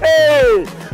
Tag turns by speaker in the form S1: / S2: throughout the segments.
S1: Hey!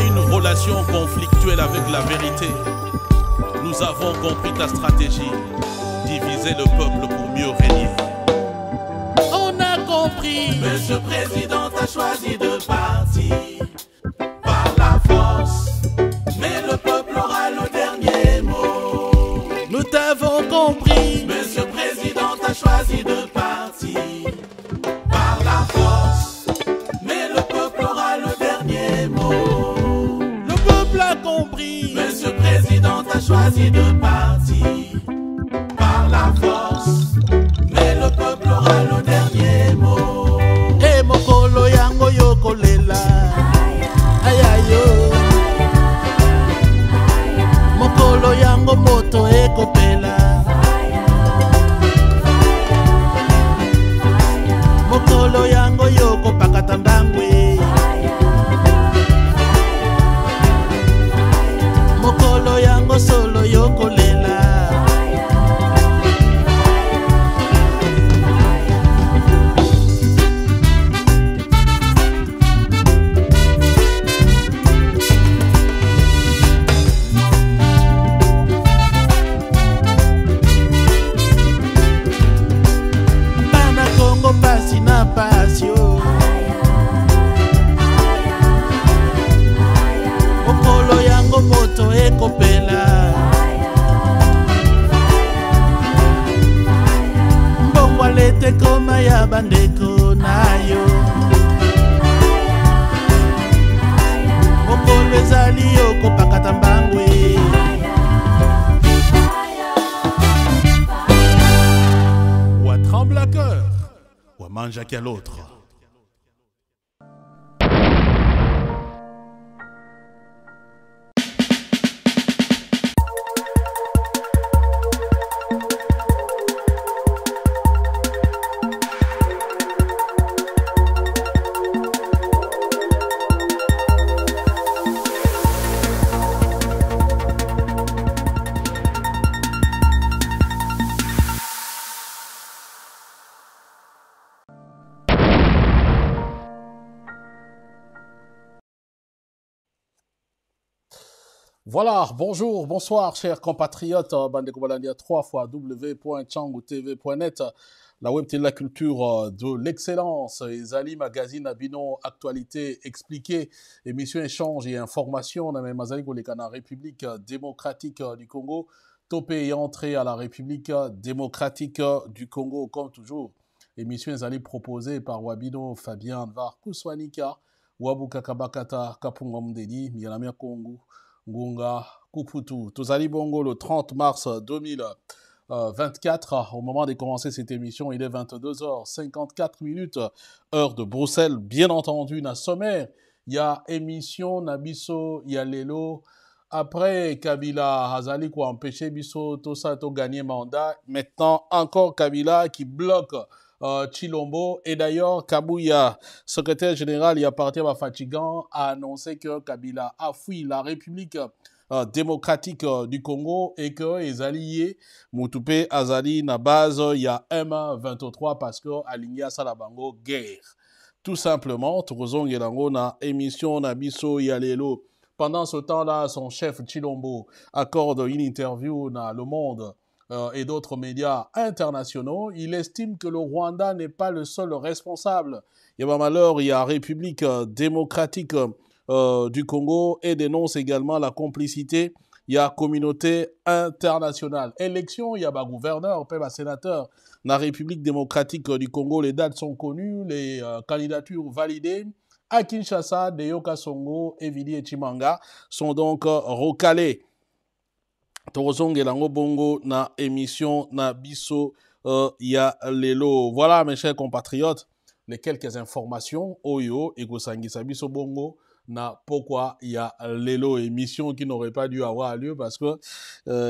S2: une relation conflictuelle avec la vérité, nous avons compris ta stratégie, diviser le peuple pour mieux régner.
S3: On a compris. Monsieur le Président a choisi de partir par la force, mais le peuple aura le dernier mot. Nous t'avons compris. Monsieur le Président a choisi de partir. party de party.
S2: Bonjour, bonsoir, chers compatriotes. Euh, Gobalandia 3 fois www.changoutv.net, la web de la culture euh, de l'excellence. Ezali Magazine Abino, actualité expliquée, émission échange et information. même Mazali Golekana, République démocratique euh, du Congo. Topé et entrée à la République démocratique du Congo, comme toujours. Émission Ezali proposée par Wabino Fabien Var, Kouswanika, Wabu Kakabakata Kapungamdeni, Mialamia Kongo, Ngunga Kuputu. Tozali Bongo, le 30 mars 2024, euh, au moment de commencer cette émission, il est 22h54 minutes, heure de Bruxelles, bien entendu, na sommaire. Il y a émission, Nabiso, il y a Lelo. Après, Kabila Hazali qui a empêché Bisso, tout ça, tout mandat. Maintenant, encore Kabila qui bloque euh, Chilombo. Et d'ailleurs, Kabouya, secrétaire général, il parti à Fatigan, a annoncé que Kabila a fui la République euh, démocratique euh, du Congo et que euh, les alliés mutupe azali na base a M23 parce que ça la guerre tout simplement tokozongela lango na émission na biso ya pendant ce temps-là son chef Chilombo accorde une interview na Le Monde et d'autres médias internationaux, il estime que le Rwanda n'est pas le seul responsable. Il y a malheur, il y a République démocratique euh, du Congo et dénonce également la complicité il y a communauté internationale. Élection, il y a un bah, gouverneur, un bah, sénateur. La République démocratique euh, du Congo, les dates sont connues, les euh, candidatures validées. À Kinshasa, Deyoka Songo, Evili et Chimanga sont donc recalés. bongo na émission na biso ya voilà mes chers compatriotes les quelques informations oyo bongo na pourquoi il y a l'élo émission qui n'aurait pas dû avoir lieu parce que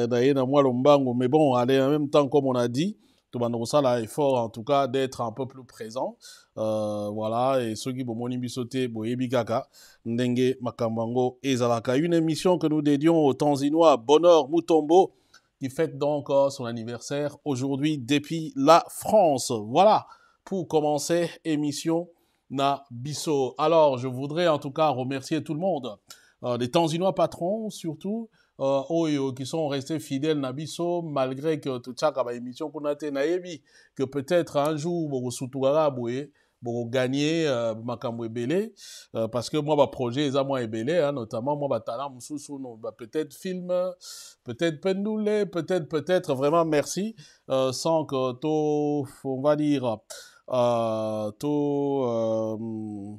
S2: d'ailleurs euh, bah, moi lombango mais bon allez en même temps comme on a dit tout le effort en tout cas d'être un peu plus présent euh, voilà et ceux qui bomoni bisoté boyebi kaka ndenge makambango ezalaka une émission que nous dédions aux tanzinois Bonheur Mutombo qui fête donc euh, son anniversaire aujourd'hui depuis la France voilà pour commencer émission na Alors, je voudrais en tout cas remercier tout le monde, euh, les Tanzinois patrons surtout, euh, qui sont restés fidèles na biso malgré que tout ça émission qu'on a nayebi que peut-être un jour bon, sutukaka gagner euh, parce que moi ba projet eza moi hein, notamment moi ba peut-être film peut-être pendoulé peut-être peut-être vraiment merci euh, sans que tout on va dire euh, to euh,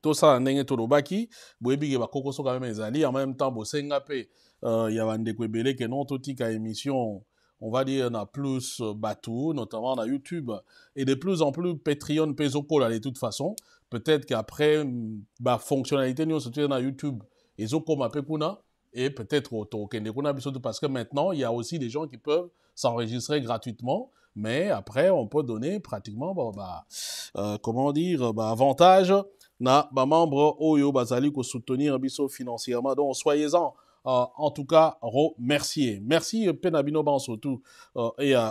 S2: tosala ndenge tolobaki boyebike bakokosoka meme ezali en même temps bosenga mpe euh, ya bandeko ebele kenon totika émission on va dire na plus bateau, notamment na YouTube, et de plus en plus Patreon pesokola de toute façon. Peut-être qu'après, bah fonctionnalité nous surtout na YouTube, ezokoma pe kuna et peut-être auto kuna parce que maintenant il y a aussi des gens qui peuvent s'enregistrer gratuitement mais après, on peut donner pratiquement, bah, euh, comment dire, euh, bah, avantage na membre oyo bazali ko soutenir biso financièrement. Donc, soyez-en. Euh, en tout cas remercier merci penabino ban surtout et à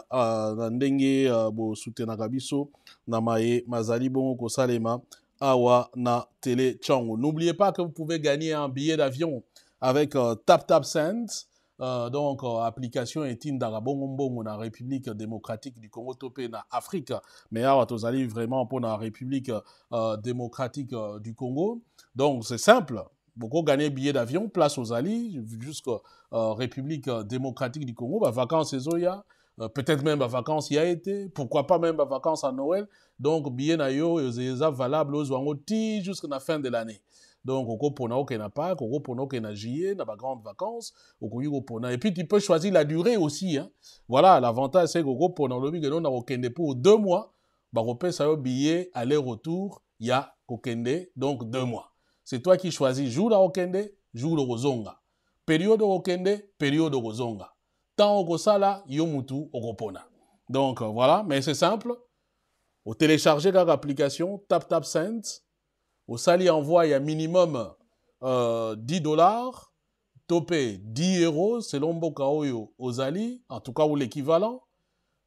S2: ndenge bo soutenir biso na maye mazali bongo salema awa na télé tchango n'oubliez pas que vous pouvez gagner un billet d'avion avec TapTapSense. Euh, donc euh, application etindaka bongo dans la république démocratique du congo topé l'Afrique, afrique mais elle tozali vraiment pour la république euh, démocratique euh, du congo donc c'est simple un billet d'avion place aux Alliés, jusqu'à république démocratique du congo bah, vacances aux Zoya peut-être même à bah, vacances a été pourquoi pas même bah, vacances à noël donc billet billets yo a valable aux jusqu'à la fin de l'année donc okopona pona pâques okopona okena juillet na grande vacances okoki pona. et puis tu peux choisir la durée aussi hein. voilà l'avantage c'est que olobi ke au kokende pour deux mois faire bah, yo billet aller retour ya kokende donc deux mois c'est toi qui choisis jour okende jour Rosonga. période okende période ça temps okosala yo mutu pona. donc euh, voilà mais c'est simple au télécharger l'application, application tap tap sense au Sali envoie, il y a minimum euh, 10 dollars, topé 10 euros, selon Bokaoyo Ozali, en tout cas ou l'équivalent.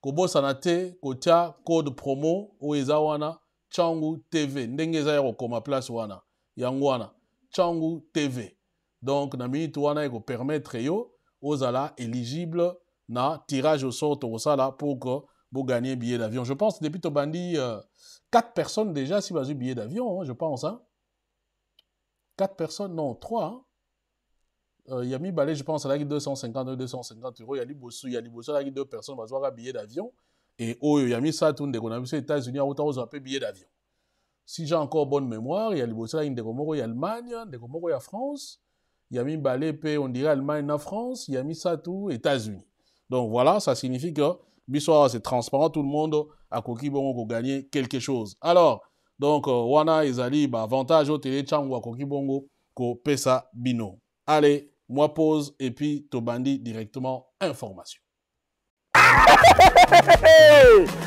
S2: Kobo Sanate, kota code promo, ezawana, Changu TV. Ndengeza Koma place wana, Yangwana, Changu TV. Donc, na minute wana, il permettre yo, Ozala, éligible, na tirage au sort, Osala, pour que vous billet d'avion. Je pense, depuis Tobandi, euh, Quatre personnes déjà, si vous un billet d'avion, hein, je pense. Hein. Quatre personnes, non, trois. Hein. Euh, Yami Balé, je pense, la a 250, 250 euros. Yali Bossou, Yali Bossou, y a deux personnes, vous avez un billet d'avion. Et oh, Yami Satoun, de Gonamis, aux États-Unis, à autant on appelle billet d'avion. Si j'ai encore bonne mémoire, il y a Ndegomoro, il y a Allemagne, France. Hein, il y a France. Yami Balé, on dirait Allemagne, la France. Yami Satou, États-Unis. Donc voilà, ça signifie que bisous, c'est transparent, tout le monde a koki bongo gagner quelque chose. Alors, donc, euh, wana Izali, bah, avantage au télé, à koki bongo, ko pesa bino. Allez, moi pause et puis Tobandi directement information.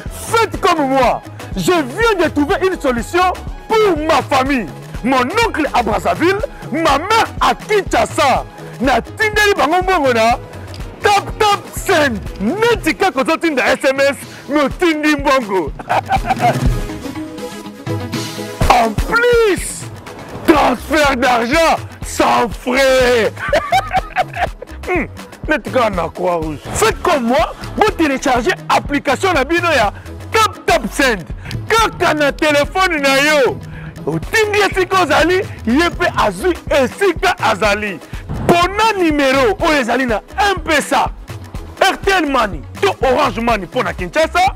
S1: Faites comme moi, je viens de trouver une solution pour ma famille. Mon oncle à Brazzaville, ma mère à Kinshasa. Na tindeli tap tap send neti kaka de sms me otindi Bongo en plus transfert d'argent sans frais neti na croix rouge faites comme moi Vous téléchargez application de bino ya tap tap send Quand kaka na téléphone na yo otindi esika ozali ye mpe et esika azali bona numero oyo ezali na mpesa rtl mani to orange mani mpo na kinshasa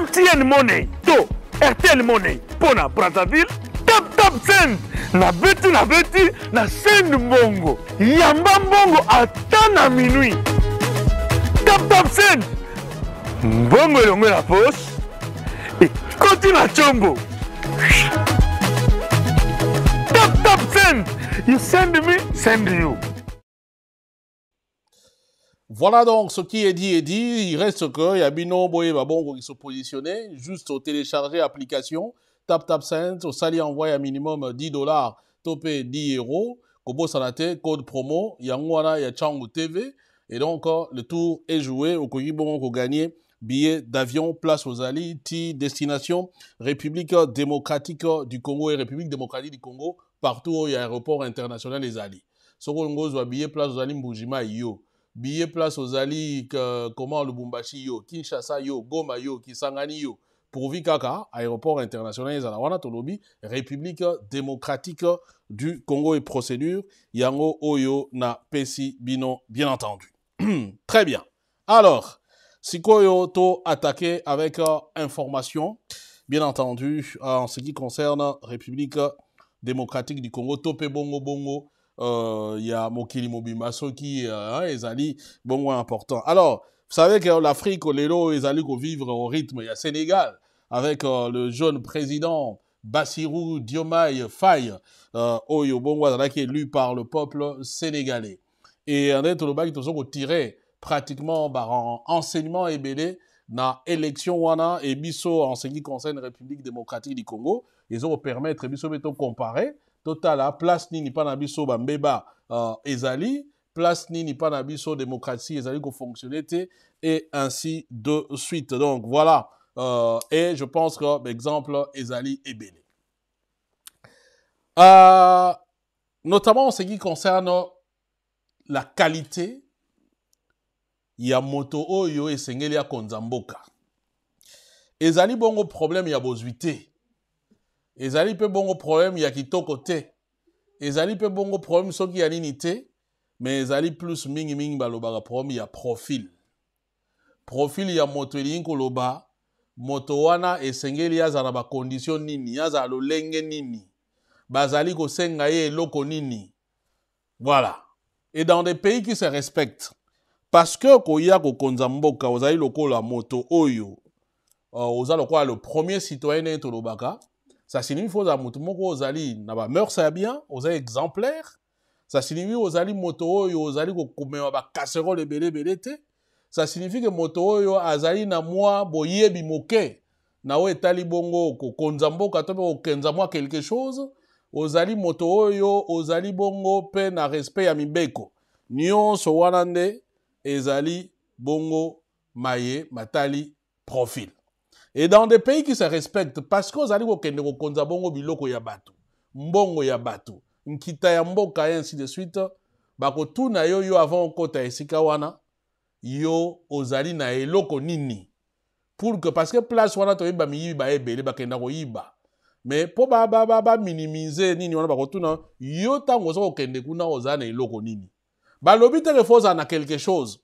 S1: mtn money to rtl money mpo na brazzaville taptap send na beti na beti na send mbongo yamba mbongo ata na minui taptap send mbongo elongo na pose ekoti na combo taptap send send me, send you.
S2: Voilà donc ce qui est dit et dit. Il reste que Yabino Boye Babongo qui se positionnait, juste au télécharger application, Tap Tap Send, au sali envoie un minimum 10 dollars, topé 10 euros, Kobo code promo, Yangwana Changu TV. Et donc, le tour est joué. Au Bongo gagné billets d'avion, place aux alliés, destination République démocratique du Congo et République démocratique du Congo partout où il y a aéroport international les alli. olingi ozwa billet place aux mbujima yo billet place euh, comment le lubumbashi yo kinshasa yo goma yo kisangani yo Pour kaka aéroport international les wana tolobi république démocratique du congo et procédure yango oyo na pesi bino bien entendu très bien alors sikoyo to attaquer avec euh, information bien entendu en ce qui concerne république démocratique du Congo topé bongo bongo il euh, y a mokili qui est ezali bongo important alors vous savez que l'Afrique lelo ezali vivre au rythme il y a Sénégal avec euh, le jeune président Bassirou Diomaye Faye euh, oyo oh, bongo élu par le peuple sénégalais et en tout le tirer pratiquement par bah, un enseignement ébélé na élection wana et biso en ce qui concerne la République démocratique du Congo ils permettre biso de Total, à hein, place ni ni na biso bambeba euh, ezali place ni ni na biso démocratie ezali kofonctionne te et ainsi de suite donc voilà euh, et je pense que exemple ezali est euh, notamment en ce qui concerne la qualité y ya moto oyo esengeli akonza mboka ezali bongo problème ya ezali pe bongo problème ya kitoko te ezali pe bongo problème soki ya nini te mais ezali plus mingi mingi balobaka problème ya profil profil ya moto elingi koloba moto wana esengeli aza na bakondition nini aza lolenge nini bazali kosenga ye eloko nini voilà et dans des pays qui se respectent parce que koya kokonza mboka ozali lokola moto oyo uh, oza lokola le premier citoyen ndenge tolobaka ça signifie ozala moko ozali na ça bien oza exemplaire ça signifie ozali oyo bele ça signifie moto oyo azali na mwa bi na we bongo konza mboka to ko moi quelque chose ozali moto bongo pe na respect ya mibeko les ezali bongo maye matali profil et dans des pays qui se respectent parce kozali kokende konza bongo biloko ya yabatu, mbongo ya batu nkita ya mboka ainsi de suite bakotuna yo yo avant kota esika wana yo ozali na eloko nini pour que parce que place wana ebe, miyibi ba bakenda yiba. me mpo baminimize ba, ba, nini wana bakotuna yo tango oza kende kuna oza na eloko nini Ba lobi fo na quelque chose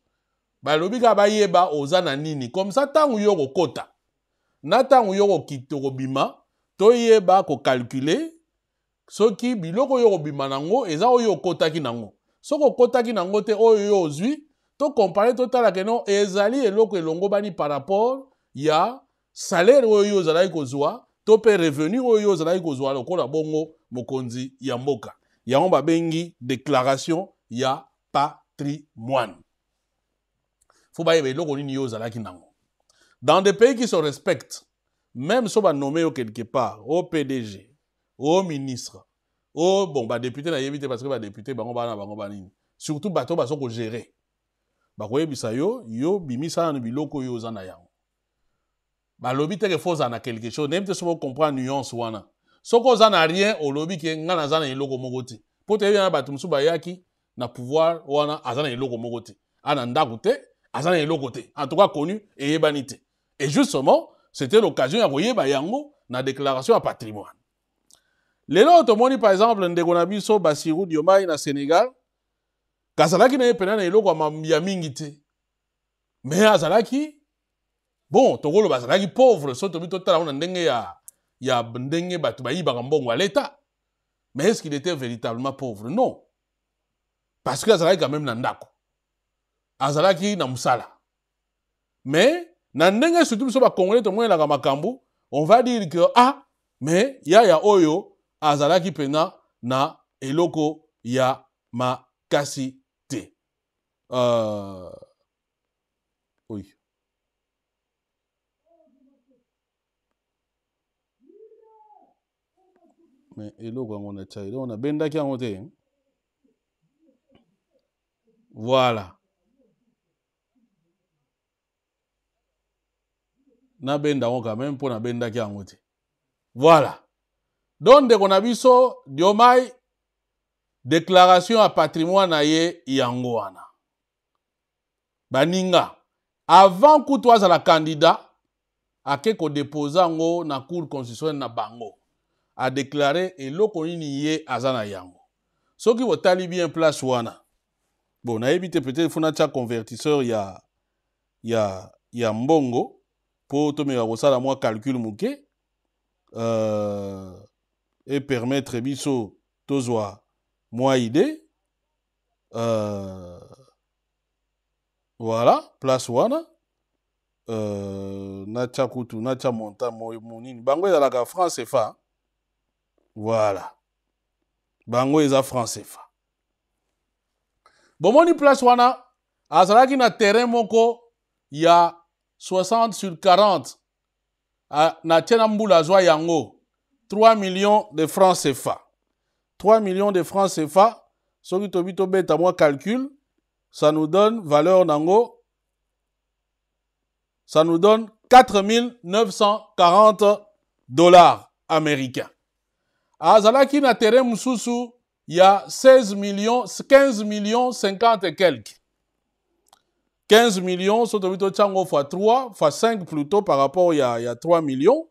S2: lobi kaka bayeba oza na nini comme ça ntango yo kota. na ntango yo kokita kobima toyeba kokalkule soki biloko oyo kobima nango eza oyo okotaki nango soki okotaki nango te oyo yo ozwi tokompare totala keno ezali eloko elongobani par rapport ya salaire oyo yo ozalaki kozwa to mpe revenu oyo yo ozalaki kozwa lokola bongo mokonzi ya mboka yango babengi déclaration ya patrimoine fo bayeba eloko nini yo ozalaki nango Dans des pays qui se respectent, même si on va nommer quelque part, au PDG, au ministre, au bon, bah, député, na évité parce que bah, député, bah, on va, bah, on va, surtout, bah, on va, on gérer. Bah, quoi, yébisa yo, yo, ça, on biloko, yo, zanayang. Bah, lobby, t'es que faut, zana quelque chose, n'aime te souvent comprendre nuance, wana. Soko, zana rien, au lobby, qui est, ngana, zana, iloko, mogoti. Pour te, dire hein, bah, tumsu, bah, yaki, na pouvoir, wana, azana, iloko, mogoti. Ana, ndagote, azana, iloko, te. En tout cas, connu, et yébani, et justement, c'était l'occasion à Bayango dans na déclaration à patrimoine. lelo tomoni par exemple ndeko na biso basiru diomai na sénégal kazalaki na ye pena na eloko ya mingi te Mais azalaki bon tokoloba azalaki pauvre so tobi totala ngo na ndenge ya, ya ndenge bato bayibaka mbongo à l'état. mais est ce qu'il était véritablement pauvre non parce que azalaki quand même na ndako azalaki na mosala mais na ndenge surtout biso bakongole tomonelaka makambo on va dire que ah me yaya oyo azalaki mpena na eloko ya makasi te uh, oui. me eloko yango na chai donc nabendaki yango te voilà nabenda ngo quand même mpo nabendaki yango te voilà donc ndeko na biso diomai déclaration ya patrimoine na ye yango wana baninga avant kutu azala candidat ake kodepose yango na cour constitutionnelle na bango a eloko nini ye aza na yango soki botali bien place wana bon nayebi te peut-être funa cha convertisseur ya, ya, ya mbongo po tomeka kosala mwa calcul moke euh, permettre biso tozwa moi idée euh, voilà place wana euh, natya kutu natya monta monini bango ezalaka France fa voilà bango France fa bon bomoni place wana azalaki na terrain moko ya 60 sur 40 ah, na tiena mbula azwa yango 3 millions de francs CFA 3 millions de francs CFA soki tobi tobeta mwa calcul ça nous donne valeur nango ça nous donne 4940 dollars américains ah, azalaki na terrain mosusu ya 16 millions 15 millions 50 et quelques 15 millions, soit au tchango fois 3, fois 5 plutôt par rapport à 3 millions.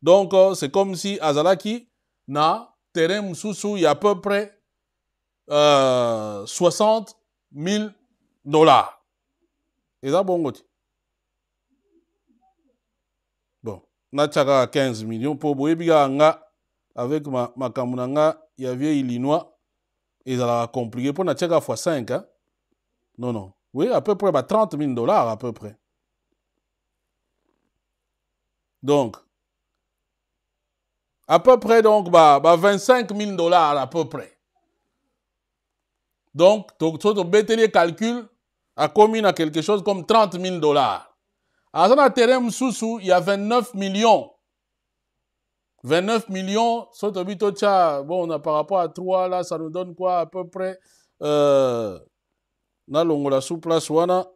S2: Donc euh, c'est comme si Azalaki na terrain il y a à peu près 60 euh, 000 dollars. Et ça bon Bon, na a 15 millions pour boye avec ma Kamunanga, il y a vieille illinois a compliqué Pour na tiaka fois 5 hein? non non oui, à peu près, 30 bah, 000 dollars à peu près. Donc, à peu près, donc, 25 bah, 000 bah, dollars à peu près. Donc, le bétélier calcul, à commune à quelque chose comme 30 000 dollars. À son terrain, sous il y a 29 millions. 29 millions, bon, on a par rapport à 3, là, ça nous donne quoi à peu près euh, nalongola sous place wana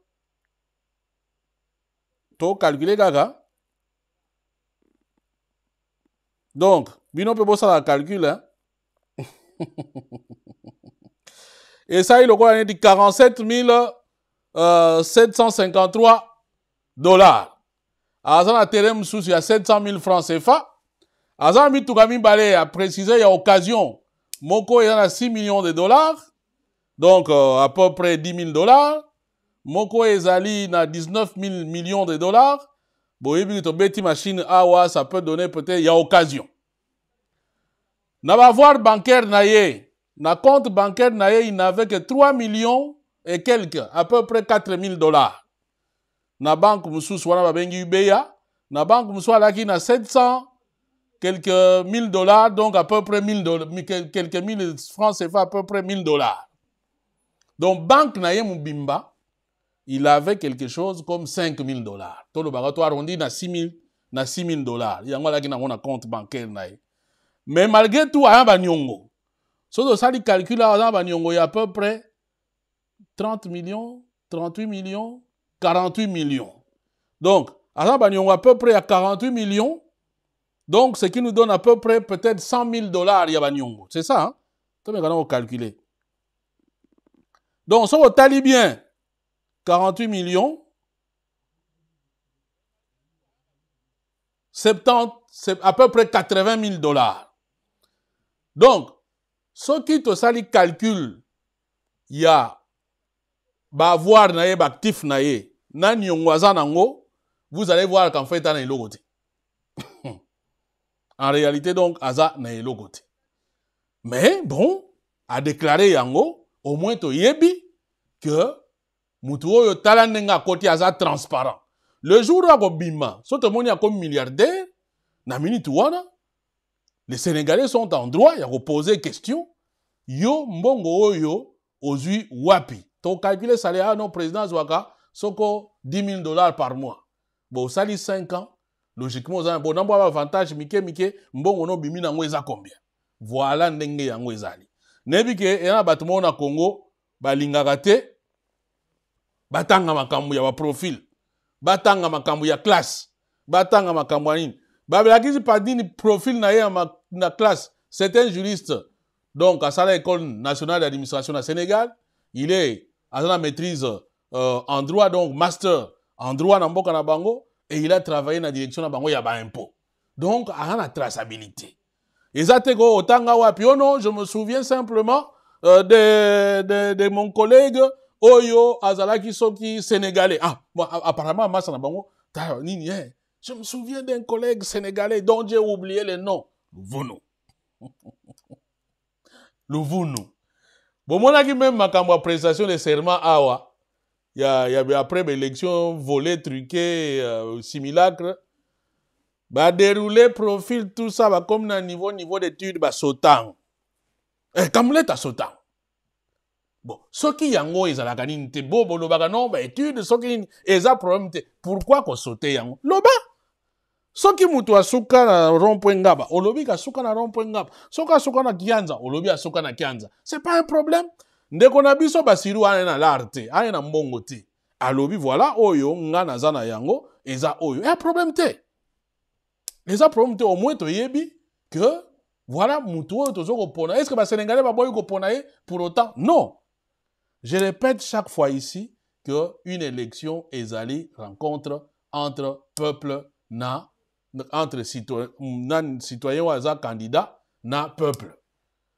S2: calculé, gaga. donc bino mpe hein. Et ça, il y a 47 753 dollars aza na il y a 700 000 francs CFA aza na a précisé il y a occasion moko en a 6 millions de dollars donc euh, à peu près 10 000 dollars moko ezali na 19 000 millions de dollars une petite machine awa ah ça peut donner peut-être il occasion na occasion. bancaire na ye na compte bancaire na il n'avait que 3 millions et quelques à peu près 4 000 dollars na banque wana babengi ubeya na banque mosusu alaki na 700 quelques 1000 dollars donc à peu près 1000 dollars quelques francs c'est à peu près 1000 dollars donc, banque na Bimba, il avait quelque chose comme 5 000 dollars. Tout le baratoire, on dit, na 6 000, 6 000 dollars. Il y a un compte bancaire Mais malgré tout, il y a un banyongo. Si on calcule, il y a banyongo, il à peu près 30 millions, 38 millions, 48 millions. Donc, il y a à peu près à 48 millions. Donc, ce qui nous donne à peu près peut-être 100 000 dollars, y a C'est ça, hein? Tu vas calculer. Donc, sur au talibien, 48 millions. 70, à peu près 80 000 dollars. Donc, ce qui te sali calcul, il y a, bah, voir actif bah, nango, vous allez voir qu'en fait, t'as côté. en réalité, donc, aza un côté. Mais, bon, a déclaré yango, au moins to yebi que mutu oyo tala koti aza transparent le jour akobima so tomoni comme milliardaire na minute wana les sénégalais sont en droit ya poser question yo mbongo oyo ozwi wapi tocalcule salaire ah non président azwaka soko 10 000 dollars par mois ça osali 5 ans logiquement oza bo na mbwa baavantage mike mike mbongo nobimi nango eza combien voilà ndenge yango ezali nayebi ke eza na na congo balingaka te batanga makambu ya profil batanga makambu ya classe batanga makambu ya nini babelakisi padini profil, na ye na classe c'est juriste donc asala école nationale d'administration na sénégal il est aza maîtrise euh, en droit donc master en droit na mboka na bango et il a travaillé na direction na bango ya impôt. donc a na traçabilité Otanga ah oh je me souviens simplement euh, de, de, mon collègue Oyo Azalaki Soki, sénégalais. Ah, moi, apparemment, eh, je me souviens d'un collègue sénégalais dont j'ai oublié le nom. Louvono. Louvono. Bon, moi, qui même ma présentation de serment Awa, ah il y, y avait après l'élection volée, truquée, euh, simulacre. badéroule profil tout ça bakomi na niveau niveau d'étude basotango eh, kamule tasotango bon soki yango ezalaka nini te bo bolobaka non baétude soki nini eza problème te pourkui kosote yango loba soki moto asuka na rond-point ngaba olobi kasuka na rond-point ngaba soki asuka na kianza olobi asuka na kianza c'est pas un problème ndeko na biso basiru aye na lare te aye na mbongo te alobi voilà oyo nga naza na yango eza oyo ya problème te eza probleme te au moins que voilà Est-ce que le Sénégalais va baboyi kopona ye pour autant non je répète chaque fois ici que une élection ezali rencontre entre peuple na entre citoyen na citoyen ou aza candidat na peuple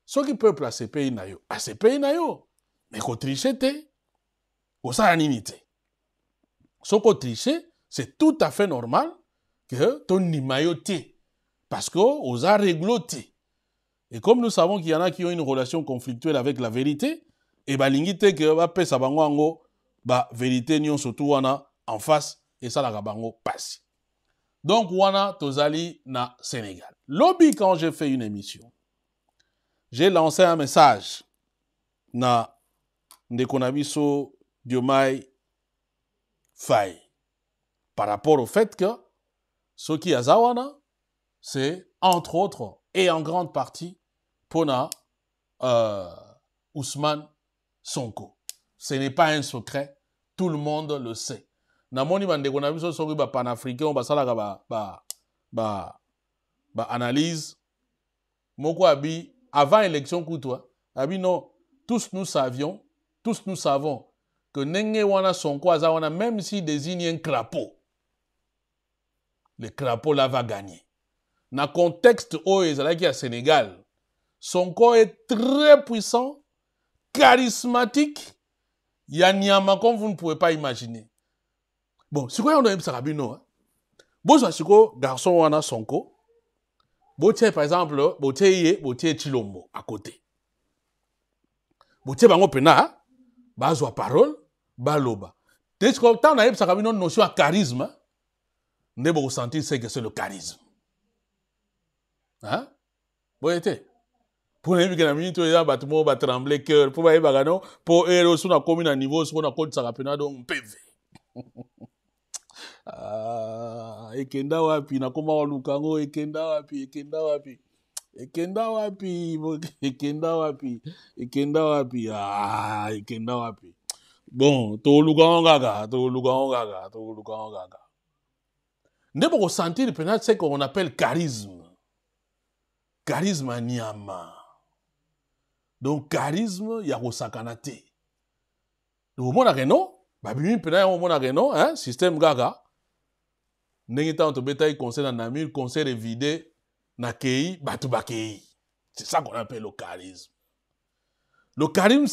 S2: soki peuple pays na yo pays na yo mais kotriche te kosala nini te soko triche c'est tout à fait normal que ton nimayoté, parce que aux a régloté. Et comme nous savons qu'il y en a qui ont une relation conflictuelle avec la vérité, et bah l'ingité que va paix bango, bah vérité nion surtout en face et ça la rabango passe. Donc wana tozali na Sénégal. Lobby quand j'ai fait une émission, j'ai lancé un message na ndekonabiso Diomaye Faye par rapport au fait que ce qui a Azawana, c'est entre autres et en grande partie Pona euh, Ousmane Sonko. Ce n'est pas un secret, tout le monde le sait. Namoni bandeko na biso soki ba panafricain basalaka ba ba ba ba analyse moko abi avant élection kutwa hein, abi non tous nous savions tous nous savons que Nenge Wana Sonko Azawana, même s'il désigne un crapaud, le crapaud là va gagner. Dans le contexte où il est au Sénégal, son corps est très puissant, charismatique, il y a comme vous ne pouvez pas imaginer. Bon, si quoi on a ça Sarabino hein? Bon, c'est quoi garçon on a son corps par exemple, un petit Chilombo, à côté. Botier, bango pena, hein? bazo parole, baloba. T'es comme tant on notion à charisme, hein? nde bokosentir ce que c'est le charisme boye te mpo nayebika na mingi to eza bato moko batremble cœur mpo bayebaka no mpo ere so nakomi na niveau soko nakotisaka mpena don mpeve ekenda wapi nakoma waluka yango ekenda wapi ekenda wapi ekenda wapi ekenda wapi ah, ekenda wapi ekenda wapi bon toluka ngo kaka toluka ngo kaka toluka ngo kaka le peut c'est ce qu'on appelle charisme charisme en niama donc charisme il ya kosakana te omonaka eno babimi mpenza yango omonaka hein, de hein? systeme kaka ndenge ntango tobetaki conseil na namur conseil evide na kei bato bakei c'est ça qu'on appelle le charisme le charisme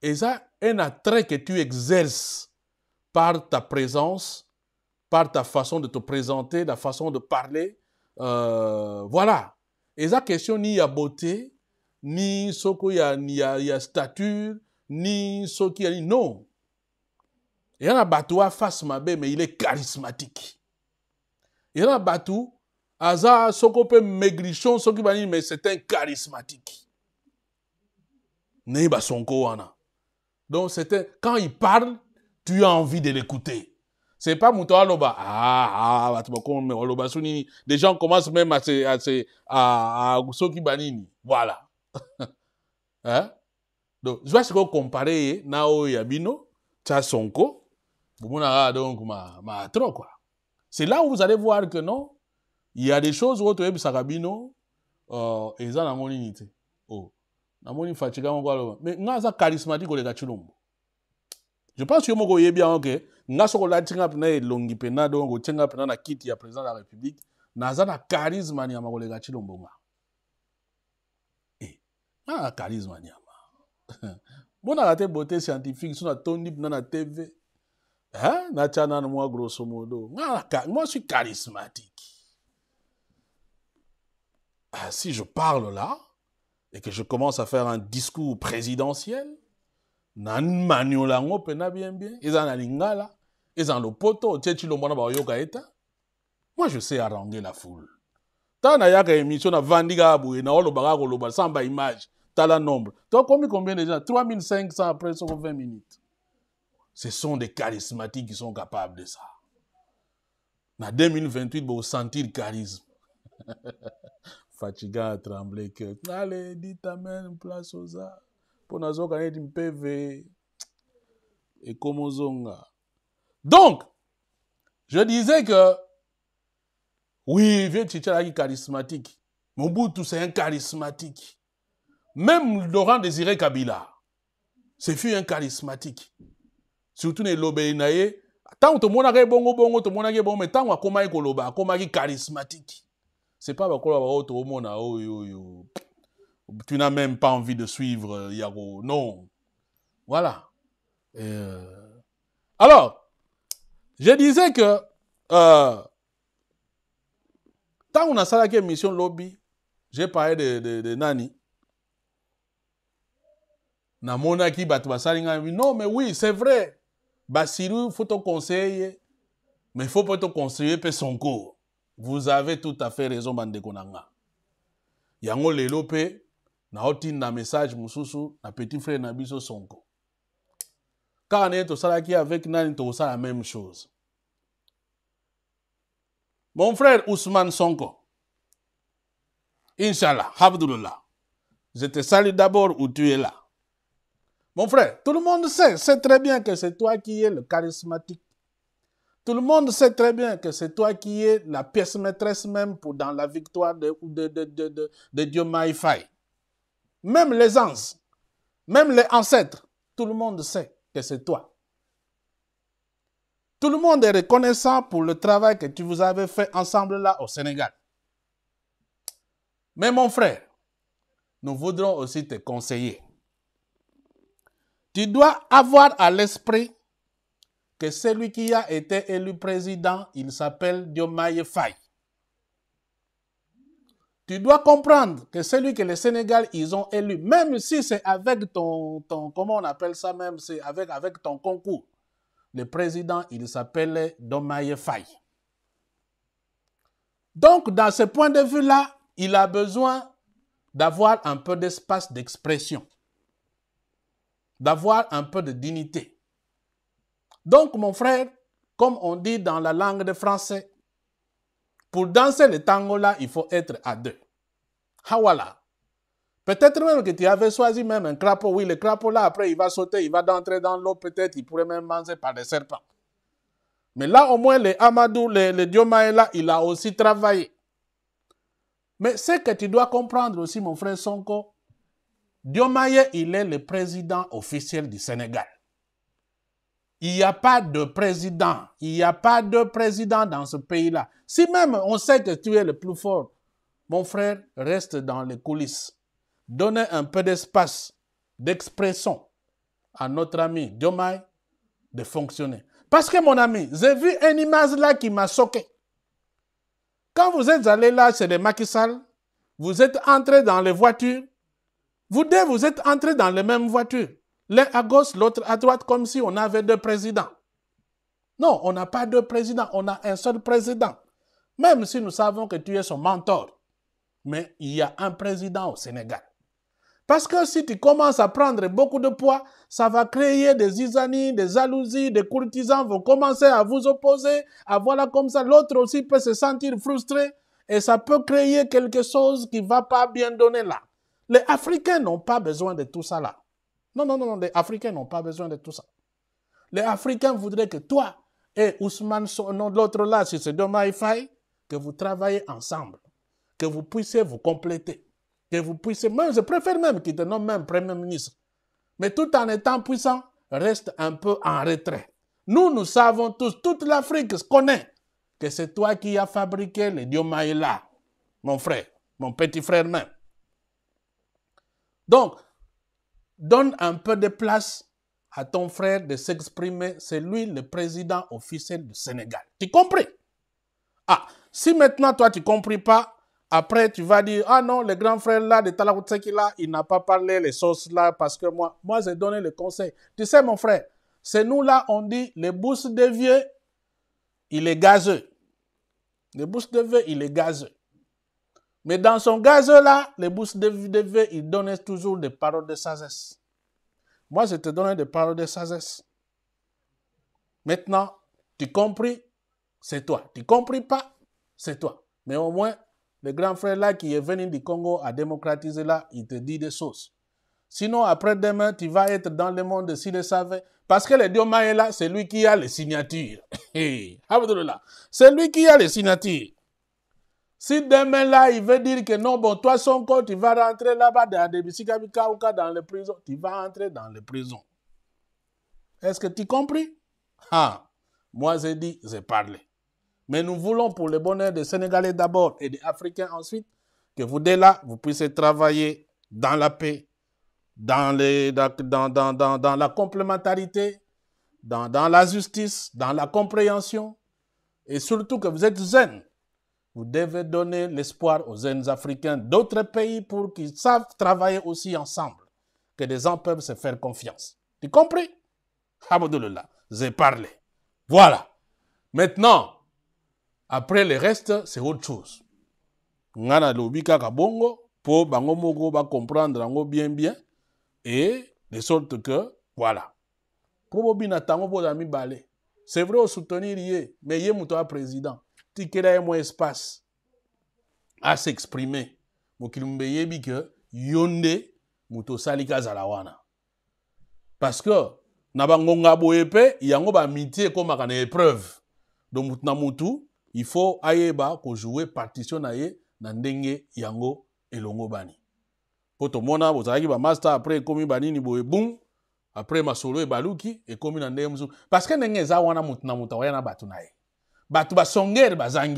S2: c'est un attrait que tu exerces par ta présence par ta façon de te présenter, la façon de parler. Euh, voilà. Et ça question, ni à beauté, ni ce qu'il y a, ni à stature, ni ce qu'il y a, non. Il y en a Batou à face mais il est charismatique. Il y en a Batou, Aza, ce qu'on peut maigrichon, ce qui va dire, mais c'est un charismatique. Sonko, Donc, quand il parle, tu as envie de l'écouter c'est pas Moutoua Loba. Ah, ah, Loba Sunini. des gens commencent même à se, à se, à, à Soki Banini. Voilà. hein? Donc, je vais comparer Nao Yabino, Tchasonko, Boumouna donc ma, ma trop, quoi. C'est là où vous allez voir que non, il y a des choses où tu es Sarabino, euh, et ça, oh mon unité. Oh. Dans mon fatigue, Mais, n'a ça charismatique, les gars, Je pense que moi, je bien, ok nasolola ntinga mpena elongi pena e dongo ntinga pena na kiti ya président de la république naza na charisme anyama koleka chilombonga Eh, na charisme bona mbonaka te beauté scientifique so natondi mpena na tv natya nano moi grosso modo moi suis charismatique ah, si je parle là et que je commence à faire un discours présidentiel nan maniola lango mpena bien bien eza na lingala et dans le poteau, tu ti lombo na baoyoka ye ta moi je sais arranger la foule ta nayaka émission navandi kaka et naoloba kaka koloba sans baimage tala nombre as combien de gens 3500 après sur 20 minutes ce sont des charismatiques qui sont capables de ça na 2028 le charisme fatigant atremble ke Allez, dit amen place oza mpo nazoka neti mpeve ekomozonga donc, je disais que, oui, vieux Tchitchara est charismatique. Mobutu, c'est un charismatique. Même Laurent Désiré Kabila, c'est fut un charismatique. Surtout les lobéinaye, tant que mon bongo bongo, tout mon bon mais tant que koma loba, koma qui charismatique. C'est pas parce qu'on ah, Tu n'as même pas envie de suivre euh, Yago. Non. Voilà. Euh, alors, je disais que euh, tant on a ça mission lobby, j'ai parlé de, de, de Nani. qui dit Non, mais oui, c'est vrai. Basiru, il faut te conseiller. Mais il ne faut pas te conseiller pour son cours. Vous avez tout à fait raison, Bande Konanga. Yango y a un na message mususu, na petit frère son Sonko est au salaki avec Nani Tosa, la même chose. Mon frère Ousmane Sonko, Inch'Allah, Abdullah, je te salue d'abord où tu es là. Mon frère, tout le monde sait, sait très bien que c'est toi qui es le charismatique. Tout le monde sait très bien que c'est toi qui es la pièce maîtresse même pour dans la victoire de, de, de, de Dieu Maïfaï. Même les anges, même les ancêtres, tout le monde sait que c'est toi. Tout le monde est reconnaissant pour le travail que tu vous avais fait ensemble là au Sénégal. Mais mon frère, nous voudrons aussi te conseiller. Tu dois avoir à l'esprit que celui qui a été élu président, il s'appelle Diomaye Faye tu dois comprendre que celui que le Sénégal, ils ont élu, même si c'est avec ton, ton, comment on appelle ça même, c'est avec, avec ton concours. Le président, il s'appelle Domaye Faye. Donc, dans ce point de vue-là, il a besoin d'avoir un peu d'espace d'expression, d'avoir un peu de dignité. Donc, mon frère, comme on dit dans la langue de français, pour danser le tango là, il faut être à deux. Ah, voilà. Peut-être même que tu avais choisi même un crapaud. Oui, le crapaud là, après, il va sauter, il va d'entrer dans l'eau. Peut-être, il pourrait même manger par des serpents. Mais là, au moins, les Amadou, les, les là, il a aussi travaillé. Mais ce que tu dois comprendre aussi, mon frère Sonko, Diomaye, il est le président officiel du Sénégal. Il n'y a pas de président. Il n'y a pas de président dans ce pays-là. Si même on sait que tu es le plus fort, mon frère, reste dans les coulisses. Donnez un peu d'espace, d'expression à notre ami Diomaye de fonctionner. Parce que mon ami, j'ai vu une image là qui m'a choqué. Quand vous êtes allé là chez les Macky vous êtes entré dans les voitures. Vous deux, vous êtes entrés dans les mêmes voitures l'un à gauche, l'autre à droite, comme si on avait deux présidents. Non, on n'a pas deux présidents, on a un seul président. Même si nous savons que tu es son mentor, mais il y a un président au Sénégal. Parce que si tu commences à prendre beaucoup de poids, ça va créer des isanies, des jalousies, des courtisans vont commencer à vous opposer, à voilà comme ça. L'autre aussi peut se sentir frustré et ça peut créer quelque chose qui ne va pas bien donner là. Les Africains n'ont pas besoin de tout ça là. Non, non, non, les Africains n'ont pas besoin de tout ça. Les Africains voudraient que toi et Ousmane de l'autre là, si c'est Doma Faye, que vous travaillez ensemble, que vous puissiez vous compléter, que vous puissiez, moi je préfère même qu'ils te nomment même Premier ministre, mais tout en étant puissant, reste un peu en retrait. Nous, nous savons tous, toute l'Afrique se connaît que c'est toi qui as fabriqué les Diomaïla, mon frère, mon petit frère même. Donc, Donne un peu de place à ton frère de s'exprimer. C'est lui le président officiel du Sénégal. Tu comprends Ah, si maintenant toi tu ne compris pas, après tu vas dire, ah non, le grand frère là de qui là, il n'a pas parlé les choses là parce que moi, moi j'ai donné le conseil. Tu sais mon frère, c'est nous là, on dit, les bousses de vieux, il est gazeux. Les bousses de vieux, il est gazeux. Mais dans son gaz là les de DV, il donnait toujours des paroles de sagesse. Moi, je te donnais des paroles de sagesse. Maintenant, tu compris, c'est toi. Tu compris pas, c'est toi. Mais au moins, le grand frère là qui est venu du Congo à démocratiser là, il te dit des choses. Sinon, après-demain, tu vas être dans le monde s'il le savait. Parce que le Dieu est là, c'est lui qui a les signatures. c'est lui qui a les signatures. Si demain là, il veut dire que non, bon, toi, son corps, tu vas rentrer là-bas dans dans les prisons, tu vas rentrer dans les prisons. Est-ce que tu compris? Ah, moi, j'ai dit, j'ai parlé. Mais nous voulons pour le bonheur des Sénégalais d'abord et des Africains ensuite que vous, dès là, vous puissiez travailler dans la paix, dans, les, dans, la complémentarité, dans, dans la justice, dans la compréhension, et surtout que vous êtes zen. Vous devez donner l'espoir aux jeunes Africains d'autres pays pour qu'ils savent travailler aussi ensemble, que des gens peuvent se faire confiance. Tu comprends j'ai parlé. Voilà. Maintenant, après le reste, c'est autre chose. Ngana lobika kabongo, pour bango va comprendre bien bien, et de sorte que, voilà. Pour bobina tango pour balé. C'est vrai, au soutenir yé, mais yé moutoua président tikela ye mwa espace à s'exprimer mon mu mbe yebi ke Yonde muto salika osali parce que na bangonga boye ba yango bamiti ekómaka na épreuve donc motu il faut ko kojoue partition na ye na ndenge yango elongo bani mpo tomona ba master après ekómi bani ni bum après masolo ebaluki ekómi na ndenge parce que ndenge eza wana na na et place wana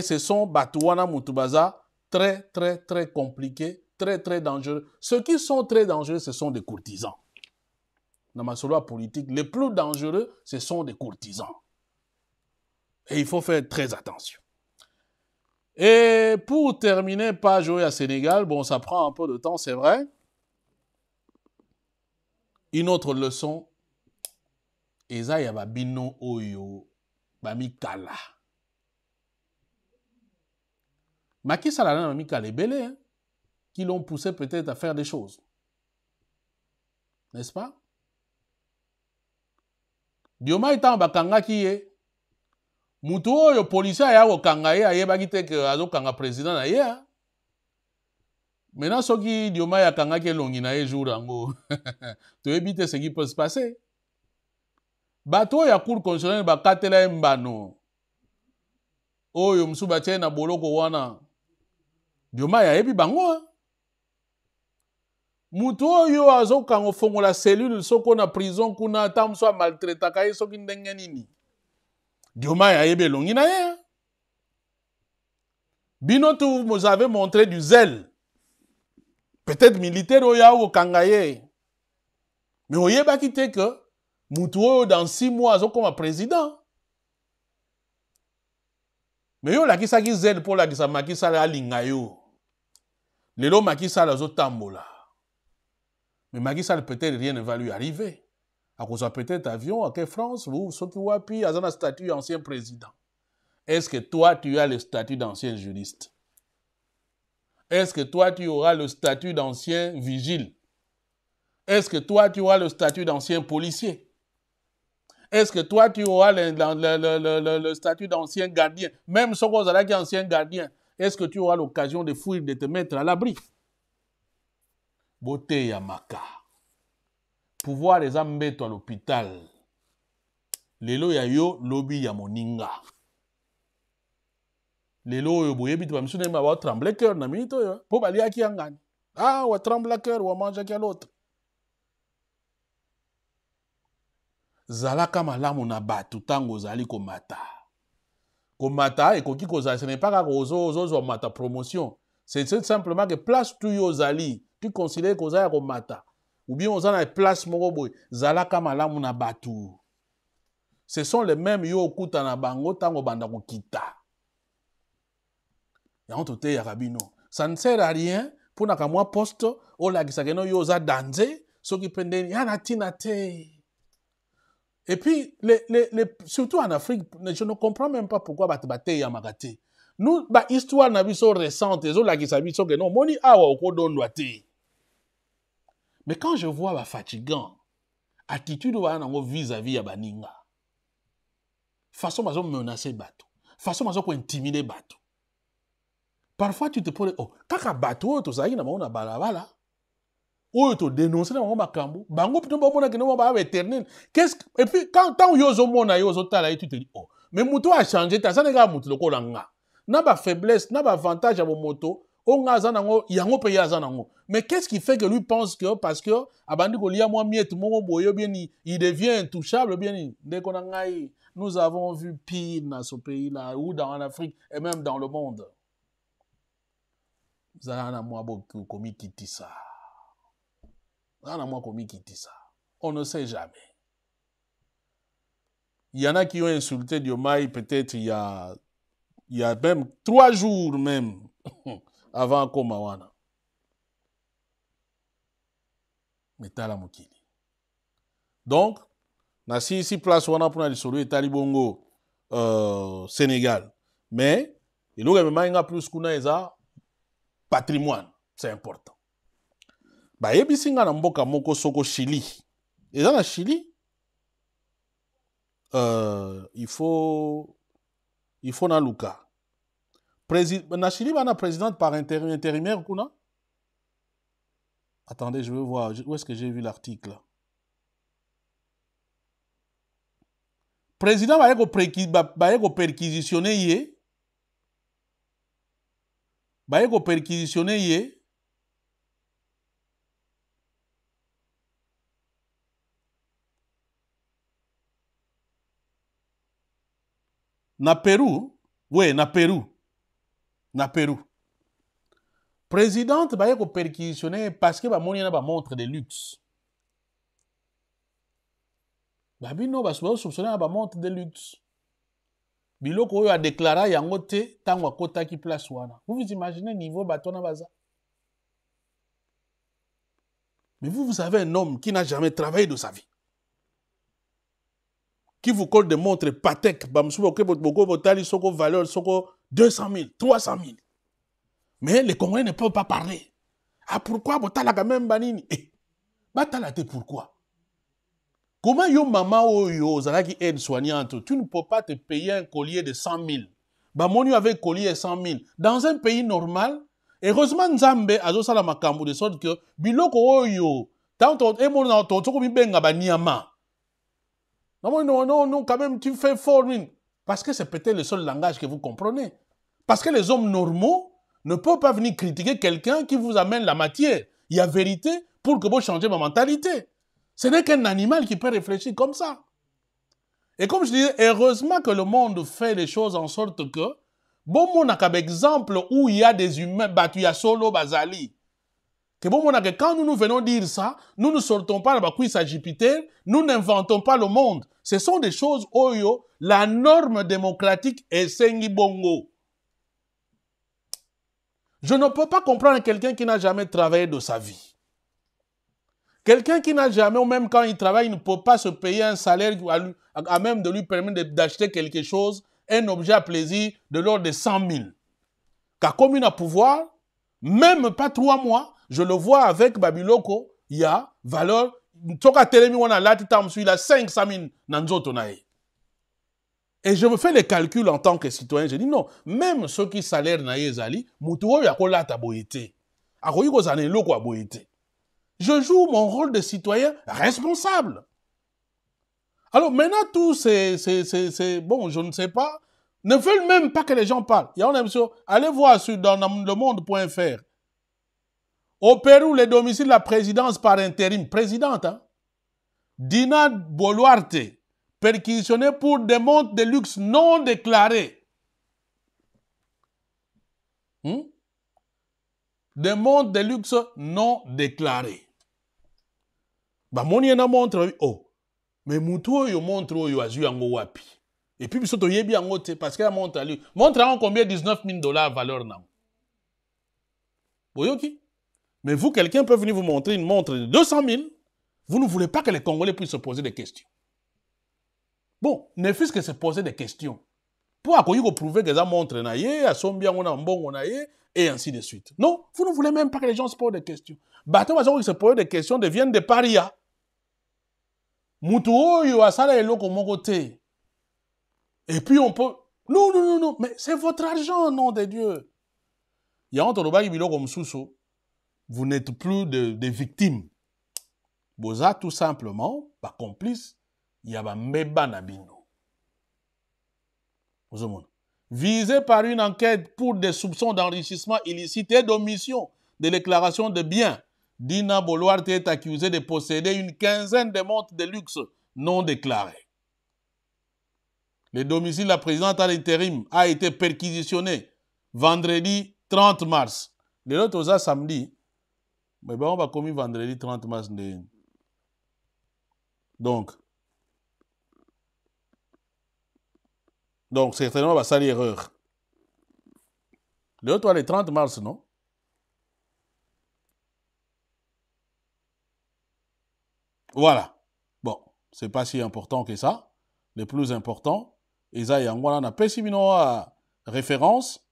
S2: ce sont très très très compliqué très très dangereux ceux qui sont très dangereux ce sont des courtisans Dans ma seule politique les plus dangereux ce sont des courtisans et il faut faire très attention et pour terminer pas jouer à sénégal bon ça prend un peu de temps c'est vrai une autre leçon, Ezaya babino oyo bamikala. makisala na bamikala ebele hein, qui l'ont poussé peut-être à faire des choses. N'est-ce pas? dioma Moutou, le policier, motu oyo polisi aya kanga ye ayebaki te ke kanga président na maintenant soki dioma ye akangaki elongi na ye jour yango toyebi te ce qui peut se passer bato oyo ya cour constitutionnelle bakatela ye mbano oyo oh, mosusu batia ye na boloko wana dioma ye ayebi bango motu oyo azokanga ofongola cellule soko na prison kuna ata mosu amaltretaka ye soki ndenge nini dioma ye ayebi elongi na ye bino tu vous avez montré du zèle peut-être militaire ya au ye Mais oyebaki te ke motu dans six mois un président Mais yo la zele mpo sa la linga yo lelo makisala Mais Mais makisala peut-être rien ne va lui arriver cause peut-être avion ake france ou soki wapi a un statut ancien président est-ce que toi tu as le statut d'ancien juriste est-ce que toi, tu auras le statut d'ancien vigile Est-ce que toi, tu auras le statut d'ancien policier Est-ce que toi, tu auras le, statut d'ancien gardien Même si vous avez ancien gardien, est-ce que tu auras l'occasion de fuir, de te mettre à l'abri Beauté Yamaka. Pouvoir les amener à l'hôpital. Lelo yayo, lobby yamoninga. lelo oyo boyebi te bamisu na yeba baotremble cœur na minute oyo mpo baliaki ya ngani ah watremble cœur wamanjaki ya lotre zalaka malamu na bato ntango ozali komata komata ekoki kozala ce n'est pas kaka ozozwa mata promotion c'est simplement ke place tu yo ozali tu considere koza ya komata ou bien oza na place moko boye zalaka malamu na bato ce sont les mêmes yo okuta na bango ntango obanda kokita yango y'a rabino ça ne sert à rien pour kamwa poste olakisaka eno yo oza danze soki mpe ndeni yana te et puis le, le, le, surtout en afrique je ne comprends même pas pourquoi bato bateyamaka te nous bahistoire na biso récente ezolakisa biso ke no omoni awa okodondwa te mais quand je vois bafatigant attitude wana nango vis-à-vis ya baninga façon bazomenace bato façon bazokointimide bato parfois tu te poses oh kaka bato oyo tozalaki na bango na balabala oyo todenonse na bango makambo bango mpino mona na quest éternel et puis quand tant yo mona ye ozotala ye tu te dis oh mais moto a changé ta aza na kaka moto lokola nga na faiblesse na bavantage ya moto oh, on nga aza nango yango mpe ye aza nango mais qu'est-ce qui fait que lui pense que parce que abandi kolia mwa miete moko boye bien il devient intouchable bien ndeko na nous avons vu pire dans ce pays là ou dans l'Afrique et même dans le monde beaucoup mwa qui dit ça. Zala mwa qui dit ça. On ne sait jamais. Il y en a qui ont insulté Diomaye peut-être il y a, il y a même trois jours même avant Komawana. Mais la mokili. Donc, nasi ici place wana pour sur etali bongo euh, Sénégal. Mais eloko ememaki nga plus kuna eza patrimoine c'est important bayebisi nga na mboka moko soko chili Et dans la chili euh, il faut il faut luka. dans na chili bana présidente par intérim intérimaire kuna attendez je veux voir où est-ce que j'ai vu l'article président va être perquisitionné hier a Dans le ye na Pérou, ouais na Pérou, na Pérou. présidente baye perquisitionné parce que ba a na montre de luxe babino basoupçonne na montre de luxe biloko oyo adeklara yango te ntango akotaki place wana vous vous imaginez niveau bato à baza mais vous vous avez un homme qui n'a jamais travaillé de sa vie qui vous colle de montre patek bamosusu boko botali soko valeur soko 200 000 300 000 mais les congolais ne peuvent pas parler ah pourquoi botala même banini eh, pourquoi Comment yo maman oyo ozalaki aide-soignante, tu ne peux pas te payer un collier de 100 000. Bamoni avait collier 100 000. Dans un pays normal, heureusement Nzambe azosala makambo de sorte que biloko oyo et emona na to toko benga baniama. Non non non non quand même tu fais fort parce que c'est peut-être le seul langage que vous comprenez. Parce que les hommes normaux ne peuvent pas venir critiquer quelqu'un qui vous amène la matière. Il y a vérité pour que vous changez ma mentalité. Ce n'est qu'un animal qui peut réfléchir comme ça. Et comme je disais, heureusement que le monde fait les choses en sorte que, bon, on a exemple où il y a des humains battus à solo, basali. Que bon, quand nous nous venons dire ça, nous ne sortons pas la cuisse à Jupiter, nous n'inventons pas le monde. Ce sont des choses, oyo, oh, la norme démocratique est sengibongo. Je ne peux pas comprendre quelqu'un qui n'a jamais travaillé de sa vie. Quelqu'un qui n'a jamais, ou même quand il travaille, il ne peut pas se payer un salaire à, même de lui permettre d'acheter quelque chose, un objet à plaisir de l'ordre de 100 000. Car comme il a pouvoir, même pas trois mois, je le vois avec Babiloko, il y a valeur. Il a 500 000 et je me fais les calculs en tant que citoyen. Je dis non, même ceux qui salaire na yezali, ya ko Il Akoyi ko zane loko je joue mon rôle de citoyen responsable. Alors maintenant, tous ces, ces, bon, je ne sais pas, ne veulent même pas que les gens parlent. Il y a un émission, allez voir sur dans le monde.fr. Au Pérou, les domiciles de la présidence par intérim, présidente, hein? Dina Boluarte, perquisitionnée pour des montres de luxe non déclarées. Hum des montres de luxe non déclarées. moi, ye une montre babi oh y a une montre yango wapi et puis biso montre yango te parce que montre lui. montre en combien 19 000 dollars valeur voyez, mais vous quelqu'un peut venir vous montrer une montre de 200 000 vous ne voulez pas que les congolais puissent se poser des questions bon ne fût-ce que se poser des questions pour akoki koprouve ke eza montre na ye asombi yango na mbongo na ye et ainsi de suite non vous ne voulez même pas que les gens se posent des questions bato baza se posent des questions deviennent des paria mutu oyo asala eloko moko et puis on peut non non non non mais c'est votre argent nom de dieu yango tolobaki biloko mosusu vous n'êtes plus des victimes. Vous êtes tout simplement bacomplice ya bambeba na bino visé par une enquête pour des soupçons d'enrichissement illicite et d'omission de déclaration de biens. Dina Boluarte est accusée de posséder une quinzaine de montres de luxe non déclarées. Le domicile de la présidente à l'intérim a été perquisitionné vendredi 30 mars. De lot samedi. Mais on va commis vendredi 30 mars. Donc, Donc, certainement, ça, ça l'erreur. Le le 30 mars, non Voilà. Bon, c'est pas si important que ça. Le plus important, Isaïe Angwana n'a pas de référence.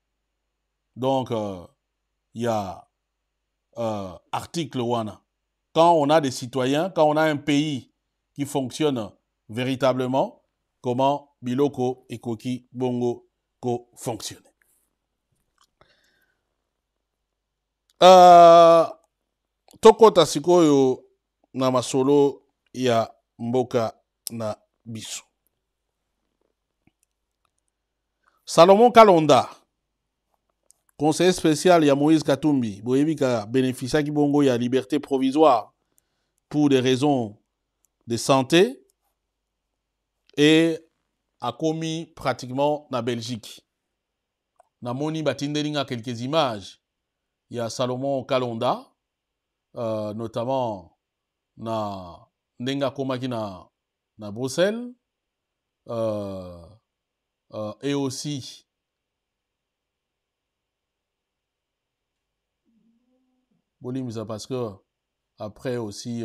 S2: Donc, euh, il y a euh, article 1 Quand on a des citoyens, quand on a un pays qui fonctionne véritablement, comment biloko et Koki bongo euh, ko sikoyo na masolo ya mboka na biso salomon kalonda conseiller spécial ya moïse katumbi boyebi ka bénéficiaki bongo ya liberté provisoire pour des raisons de santé et a commis pratiquement na Belgique. Moni a quelques images. Il y a Salomon Kalonda, euh, notamment na Nenga Komaki na, na Bruxelles, euh, euh, et aussi Bolimiza parce que après aussi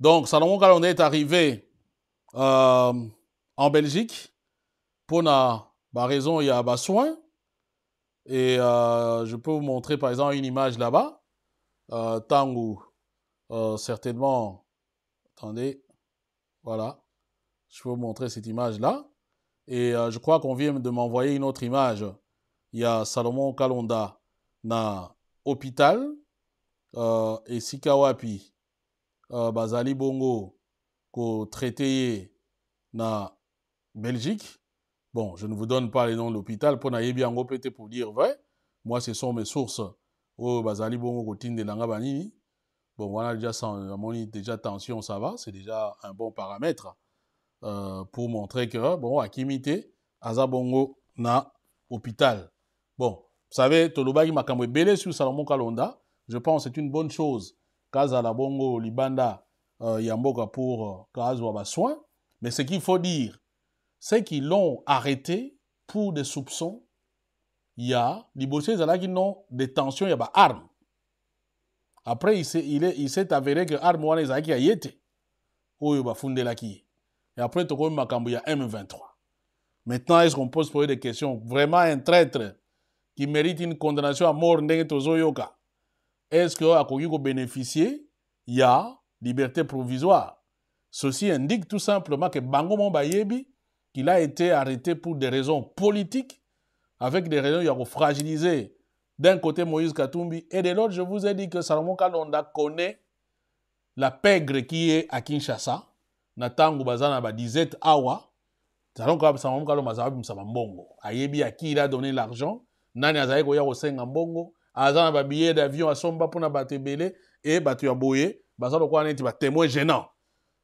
S2: Donc, Salomon Kalonda est arrivé euh, en Belgique pour na bah, raison il y a bah, Et euh, je peux vous montrer par exemple une image là-bas. Euh, Tango. certainement. Attendez. Voilà. Je peux vous montrer cette image-là. Et je crois qu'on vient de m'envoyer une autre image. Il y a Salomon Kalonda na hôpital et Sikawapi. Basali euh, bazali bongo traité na belgique bon je ne vous donne pas les noms de l'hôpital pour pour dire vrai moi ce sont mes sources Oh, bazali bongo bon voilà déjà attention déjà tension ça va c'est déjà un bon paramètre euh, pour montrer que bon à azabongo na hôpital bon vous savez sur kalonda je pense c'est une bonne chose kazala bongo libanda yamboka euh, ya mboka pour euh, kazwa basoin mais ce qu'il faut dire c'est qu'ils l'ont arrêté pour des soupçons ya liboso ezalaki non détention ya ba arme après il s'est avéré que arme wana ezalaki ya ye oyo bafundelaki ye et après tokomi makambo ya m23 maintenant est-ce qu'on peut se poser des questions vraiment un traître qui mérite une condamnation à mort ndenge tozoyoka est-ce qu'il a bénéficier il y a liberté provisoire. Ceci indique tout simplement que Bango Mombayebi, qu'il a été arrêté pour des raisons politiques, avec des raisons qui fragilisé d'un côté Moïse Katumbi et de l'autre, je vous ai dit que Salomon Kalonda connaît la pègre qui est à Kinshasa. Natango Bazana Badizet awa. Salomon Kalonda Mbongo. Ayebi à qui il a donné l'argent. Nani Azaye Mbongo aza na billet d'avion asomba mpona et ebele e boué ya boye baza lokola neti témoin gênant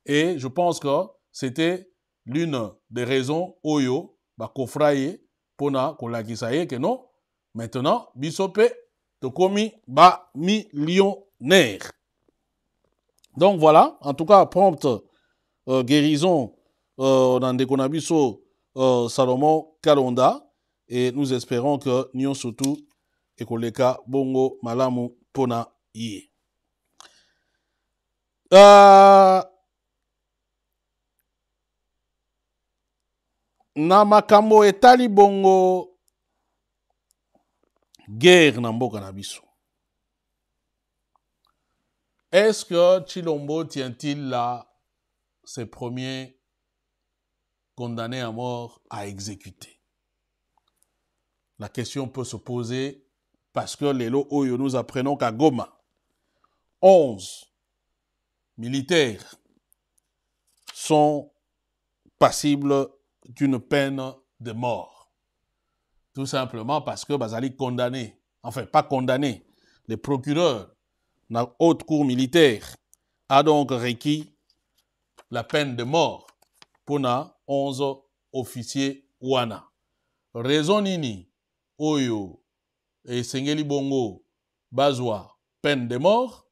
S2: et je pense que c'était l'une des raisons oyo bakofra ye pona kolakisa ye que non maintenant biso mpe ba millionnaire donc voilà en tout cas prompte euh, guérison euh, dans na euh, salomon kalonda et nous espérons que nyonso surtout ekoleka bongo malamu Pona ye uh, na makambo etali bongo guerre na mboka est-ce que chilombo tient-il là ses premiers condamnés à mort à exécuter la question peut se poser parce que les oyo nous apprenons qu'à Goma, 11 militaires sont passibles d'une peine de mort. Tout simplement parce que Bazali condamné, enfin pas condamné, le procureur de la haute cour militaire a donc requis la peine de mort pour 11 officiers Wana. Raison nini, oyo, et Sengeli bongo bazwa peine de mort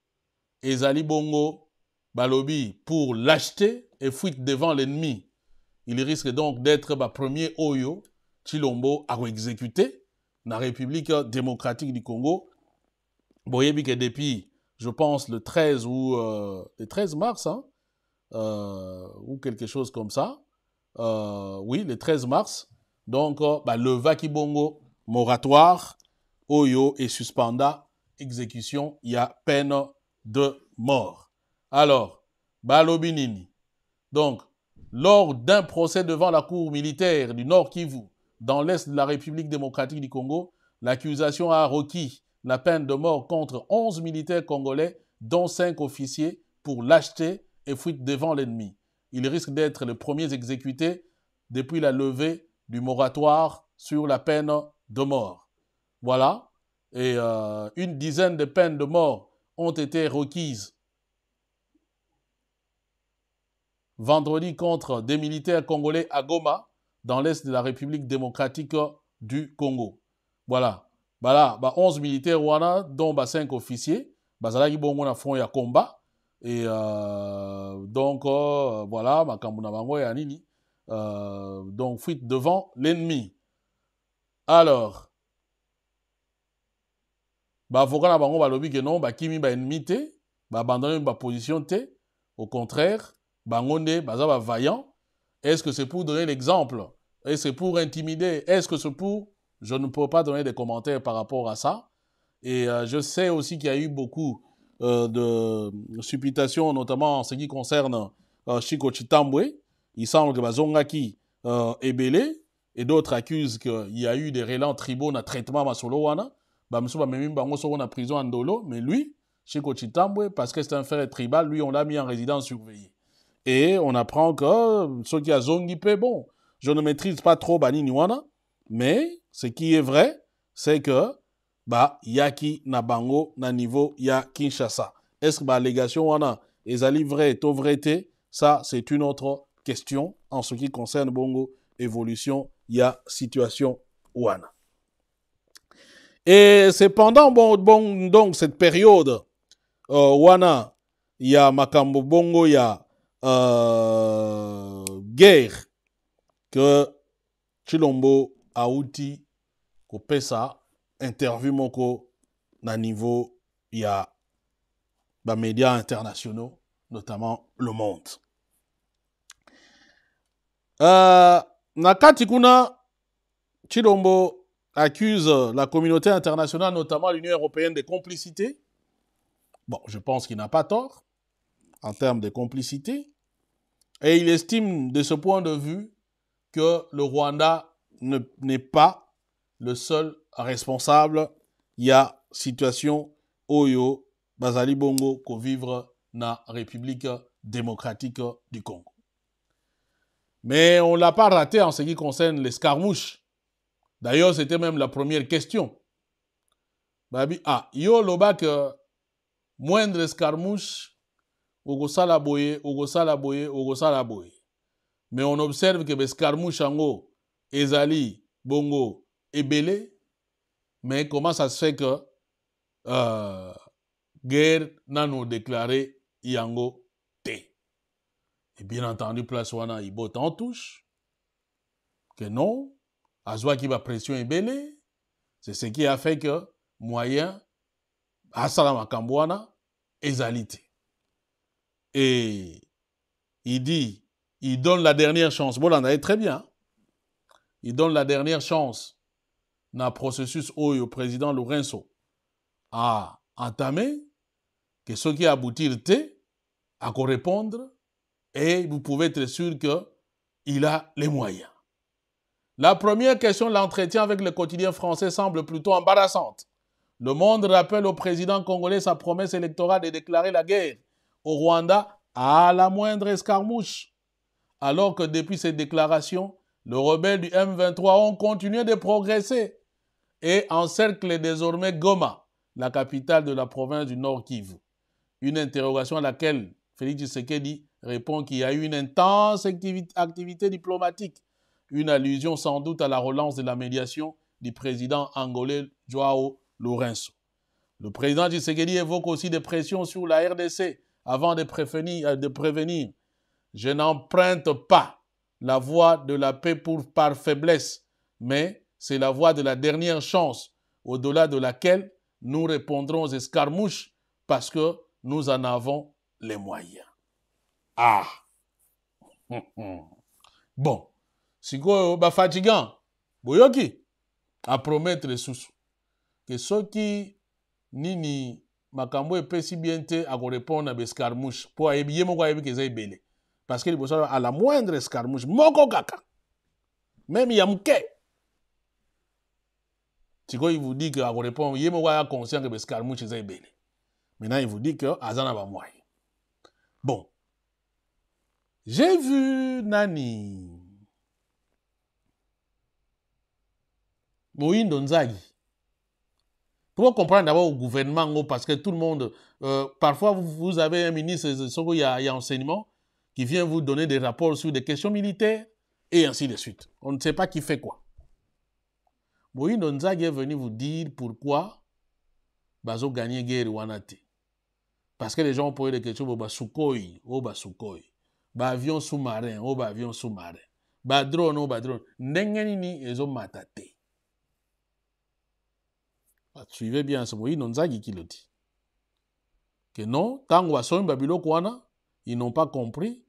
S2: Zali bongo balobi pour l'acheter... et fuite devant l'ennemi il risque donc d'être le bah, premier oyo chilombo Dans la république démocratique du congo boyebi que depuis je pense le 13 ou euh, le 13 mars hein, euh, ou quelque chose comme ça euh, oui le 13 mars donc bah, le vakibongo moratoire Oyo et suspenda exécution, il y a peine de mort. Alors, Balobinini. Donc, lors d'un procès devant la cour militaire du Nord Kivu, dans l'est de la République démocratique du Congo, l'accusation a requis la peine de mort contre 11 militaires congolais, dont 5 officiers, pour lâcheté et fuite devant l'ennemi. Ils risquent d'être les premiers exécutés depuis la levée du moratoire sur la peine de mort. Voilà. Et euh, une dizaine de peines de mort ont été requises. Vendredi contre des militaires congolais à Goma, dans l'est de la République démocratique du Congo. Voilà. Voilà, bah, 11 bah militaires dont bah, 5 officiers. Bazalaki bongo na combat. Et euh, donc, euh, voilà, donc, fuite devant l'ennemi. Alors, bango balobi que non bakimi baennemi te ba position te au contraire bango nde vaillant est-ce que c'est pour donner l'exemple est-ce que pour intimider est-ce que c'est pour je ne peux pas donner des commentaires par rapport à ça et euh, je sais aussi qu'il y a eu beaucoup euh, de supputations notamment en ce qui concerne euh, Chico Chitambwe il semble que bazongaki est belé. et d'autres accusent qu'il y a eu des relents tribaux le traitement masolo wana Bamso Bamemi Bango seront en prison en mais lui, chez Kochitambwe, parce que c'est un frère tribal, lui, on l'a mis en résidence surveillée. Et on apprend que euh, ce qui a Zongipe, bon, je ne maîtrise pas trop Bani Niwana, mais ce qui est vrai, c'est que bah, Yaki Nabango na niveau ya Kinshasa. Est-ce que l'allégation bah, allégation wana ezali vrai et au Ça, c'est une autre question en ce qui concerne Bongo évolution ya situation wana. Et c'est pendant bon, donc cette période euh, wana a makambo bongo ya euh, guerre que Chilombo a outi kopesa interview moko na niveau a médias internationaux notamment Le Monde. Euh, na Chilombo accuse euh, la communauté internationale, notamment l'Union européenne, de complicité. Bon, je pense qu'il n'a pas tort en termes de complicité. Et il estime de ce point de vue que le Rwanda n'est pas le seul responsable. Il y a situation Oyo, Basali Bongo, vit vivre la République démocratique du Congo. Mais on ne l'a pas raté en ce qui concerne les scarmouches D'ailleurs, c'était même la première question. Bah, ah, yo que moindre escarmouche, ogosala boye, ogosala boye, ogosala boye. Mais on observe que escarmouche en Ezali, Bongo, Ebele, mais comment ça se fait que euh, guerre n'a nous déclaré Yango T. Et bien entendu, place wana, il botte en touche. Que non, qui pression et ebele c'est ce qui a fait que moyen asala makambo wana est et il dit il donne la dernière chance bolanda est très bien il hein. donne la dernière chance le processus au président Lorenzo a entamé que ce qui thé à correspondre et vous pouvez être sûr que il a les moyens la première question de l'entretien avec le quotidien français semble plutôt embarrassante. Le monde rappelle au président congolais sa promesse électorale de déclarer la guerre au Rwanda à la moindre escarmouche. Alors que depuis cette déclarations, les rebelles du M23 ont continué de progresser et encerclent désormais Goma, la capitale de la province du Nord Kivu. Une interrogation à laquelle Félix Tshisekedi répond qu'il y a eu une intense activité diplomatique une allusion sans doute à la relance de la médiation du président angolais Joao Lourenço. Le président Tshisekedi évoque aussi des pressions sur la RDC avant de prévenir, euh, de prévenir. Je n'emprunte pas la voie de la paix pour, par faiblesse, mais c'est la voie de la dernière chance, au-delà de laquelle nous répondrons aux escarmouches parce que nous en avons les moyens. Ah Bon, sikoyo bafatigant boyoki aprometre lisusu ke soki nini makambo epesi bien te akorépondre na bescarmouche mpo ayebi ye moko ayebi keza ebele parce que liboso a la moindre escarmouche moko kaka meme ya moke sikoyo il vous dit ke akorépondre ye moko aya conscient ke bescarmouche eza ebele maintenant il vous dit ke aza na bamoye bon j'ai vu nani Moïndo Nzagi. pour comprendre d'abord au gouvernement, parce que tout le monde, euh, parfois vous, avez un ministre, euh, il y, a, il enseignement, qui vient vous donner des rapports sur des questions militaires, et ainsi de suite. On ne sait pas qui fait quoi. Moïndo Nzagi est venu vous dire pourquoi Bazo gagné guerre Wanate. Parce que les gens ont posé des questions, oh, bah, Sukhoi, oh, bah, au bah, avion sous-marin, au oh, bah, avion sous-marin, bah, drone, oh, bah, drone. Nengenini, ils ont mataté suivez bah, bien ce mot. Inonzagi qui le dit. Que non, tant Wasoimba wana ils n'ont pas compris.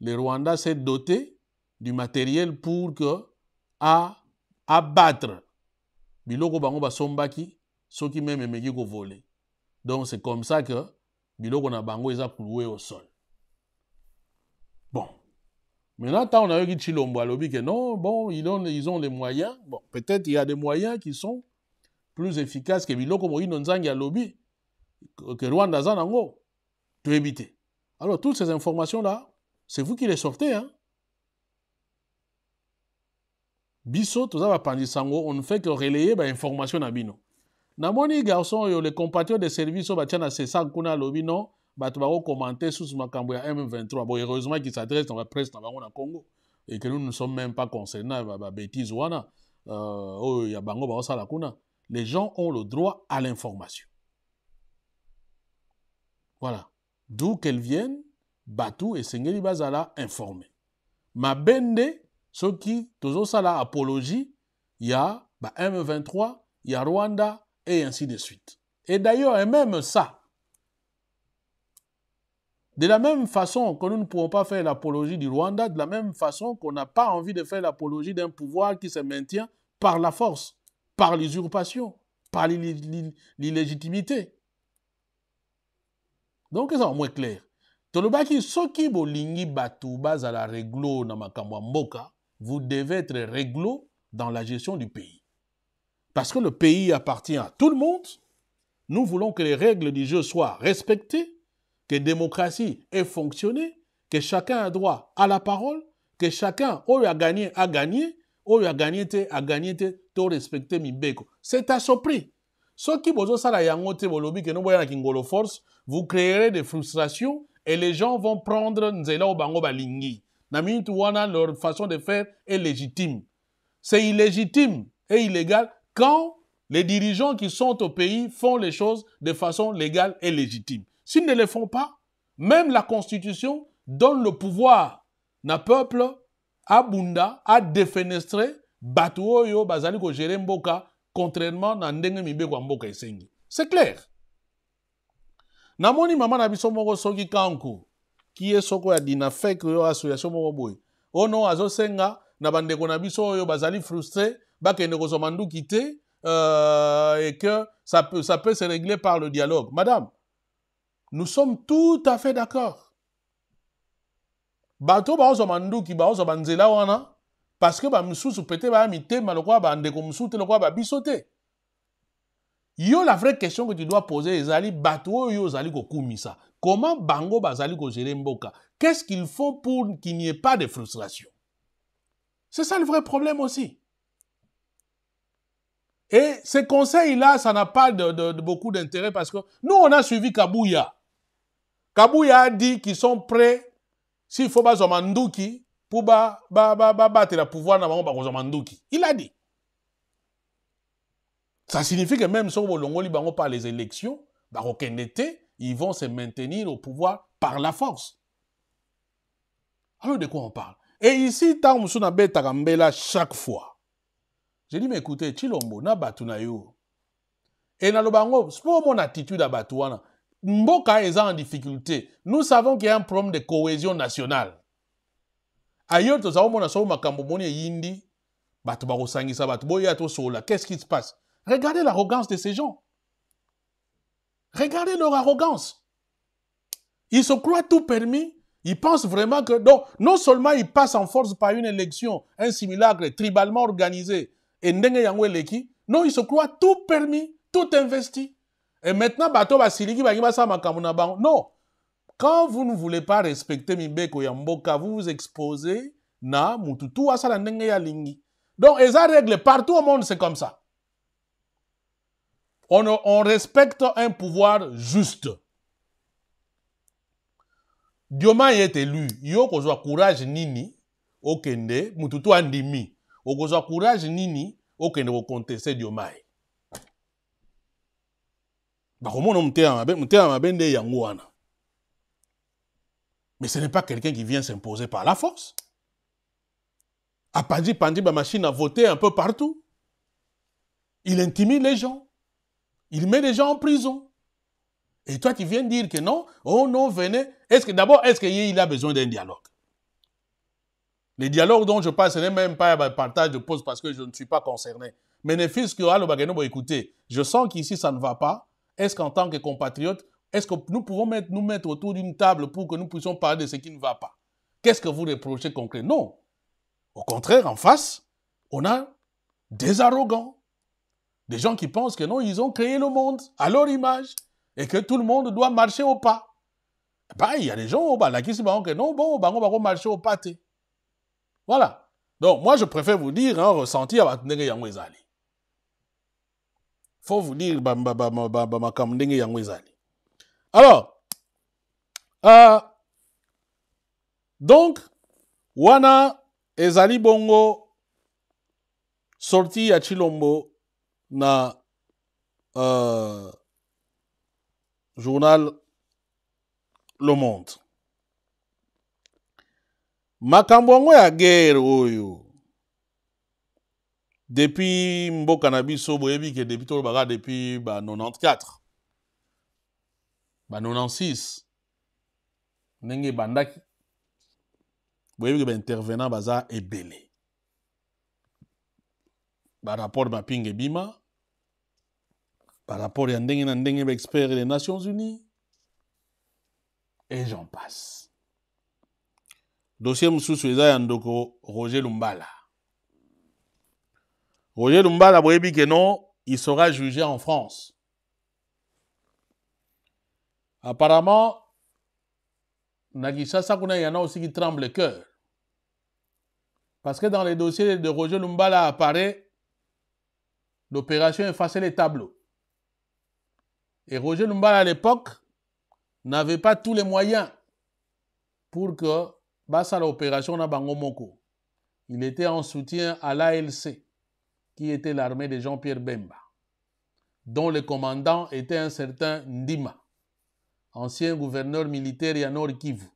S2: Les Rwanda s'est doté du matériel pour que à abattre biloko bango basombaki même meme volé. voler donc c'est comme ça que biloko na bango eza cloué au sol bon maintenant tant qu'ils chilombo alobi que non bon ils ont, ils ont les moyens bon peut-être il y a des moyens qui sont plus efficace que biloko moyindo nzangi lobby que rwanda aza nango tu alors toutes ces informations là c'est vous qui les sortez hein? biso toza on ne fait que relayer informations na bino namoni garçon yo les compatriotes de service oyo à na sesak kuna lobby non vas commenter sous makambo ya m23 heureusement qu'ils s'adresse à la presse bango na congo et que nous ne sommes même pas concernés babétise wana euh, y ya bango la kuna les gens ont le droit à l'information. Voilà. D'où qu'elles viennent, Batou et Sengeli Bazala informés. Ma bende, ceux qui, ça, la apologie, il y a bah, M23, il y a Rwanda, et ainsi de suite. Et d'ailleurs, et même ça, de la même façon que nous ne pouvons pas faire l'apologie du Rwanda, de la même façon qu'on n'a pas envie de faire l'apologie d'un pouvoir qui se maintient par la force par l'usurpation, par l'illégitimité. Donc, en moins clair. tolobaki na vous devez être réglo dans la gestion du pays parce que le pays appartient à tout le monde nous voulons que les règles du jeu soient respectées que la démocratie ait fonctionné que chacun a droit à la parole que chacun aura a gagné a gagné oyo aganye te aganye te mibeko c'est à surpris soki bozosala yango te bolobi ke noboya na kingolo force vous créerez des frustrations et les gens vont prendre nzela wana leur façon de faire est légitime c'est illégitime et illégal quand les dirigeants qui sont au pays font les choses de façon légale et légitime. S'ils ne le font pas, même la Constitution donne le pouvoir d'un peuple abunda adefenestre bato oyo bazali kogere mboka contrairement na ndenge mibeko ya mboka c'est clair namoni mama na biso moko soki kanku kie soko ya dinafek oyo association moko boye oh ono azosenga na bandeko na biso oyo bazali frustre bakende kozwa manduki te euh, et que ça peut se régler par le dialogue madame nous sommes tout à fait d'accord bato bazozwa manduki bazozwa banzela wana pété bamisusu pete baya mitema lokola bandeko mosusu te lokola ba te yo la vraie question que tu dois poser ezali bato oyo ozali ça comment bango bazali kogere mboka qu'est-ce qu'ils font pour qu'il n'y ait pas de frustration c'est ça le vrai problème aussi et ces conseils-là, ça n'a pas de, de, de beaucoup d'intérêt parce que nous, on a suivi Kabouya. Kabouya a dit qu'ils sont prêts s'il faut pas manduki mpo le pouvoir na bango manduki il a dit ça signifie que même on longoli bango par les élections ba été, ils vont se maintenir au pouvoir par la force alors de quoi on parle et ici ntango na beta kambela chaque fois j'ai dit mais écoutez chilombo na batuna na yo le naloba c'est pour mon attitude à Batuana. Mboka est en difficulté. Nous savons qu'il y a un problème de cohésion nationale. Ailleurs, nous avons qu'est-ce qui se passe Regardez l'arrogance de ces gens. Regardez leur arrogance. Ils se croient tout permis. Ils pensent vraiment que... Donc, non seulement ils passent en force par une élection, un simulacre tribalement organisé, et non, ils se croient tout permis, tout investi. Et maintenant, bato basiliki ça sa makamuna bango. Non. Quand vous ne voulez pas respecter Mibeko Yamboka, vous vous exposez na mututu asala ndenge ya lingi. Donc, ils ont règle partout au monde, c'est comme ça. On, on respecte un pouvoir juste. Dioma est élu. Yo kozwa courage nini okende mututu andimi. Okozwa courage nini okende c'est Diomaye mais ce n'est pas quelqu'un qui vient s'imposer par la force apandi pandi machine a voté un peu partout il intimide les gens il met les gens en prison et toi tu viens dire que non oh non venez est-ce que d'abord est-ce qu'il a besoin d'un dialogue les dialogues dont je parle, ce n'est même pas un partage de poste parce que je ne suis pas concerné. Mais ne fils que écoutez, je sens qu'ici ça ne va pas. Est-ce qu'en tant que compatriotes, est-ce que nous pouvons nous mettre autour d'une table pour que nous puissions parler de ce qui ne va pas Qu'est-ce que vous reprochez concret Non. Au contraire, en face, on a des arrogants, des gens qui pensent que non, ils ont créé le monde à leur image et que tout le monde doit marcher au pas. Eh ben, il y a des gens qui se disent que non, bon, on va marcher au pas. Voilà. Donc, moi, je préfère vous dire, hein, ressentir à votre faut vous dire ma ndenge alors euh, donc wana ezali bongo sorti à chilombo na euh, journal le monde ya guerre depuis mboka na biso boyebi ke depuis tolobaka depuis ba 94 ba 96 ndenge ebandaki boyebi ke baintervenant baza ebele barapport mapinga ebima barapport ya ndenge na ndenge baexpert des nations unies et j'en passe dossier mosusu eza ya ndoko roger lumbala Roger Lumba que non, il sera jugé en France. Apparemment, il y en a aussi qui tremble le cœur. Parce que dans les dossiers de Roger Lumbala apparaît l'opération effacer les tableaux. Et Roger Lumbala à l'époque n'avait pas tous les moyens pour que à l'opération Nabangomoko. Il était en soutien à l'ALC qui était l'armée de Jean-Pierre Bemba, dont le commandant était un certain Ndima, ancien gouverneur militaire à Nord Kivu,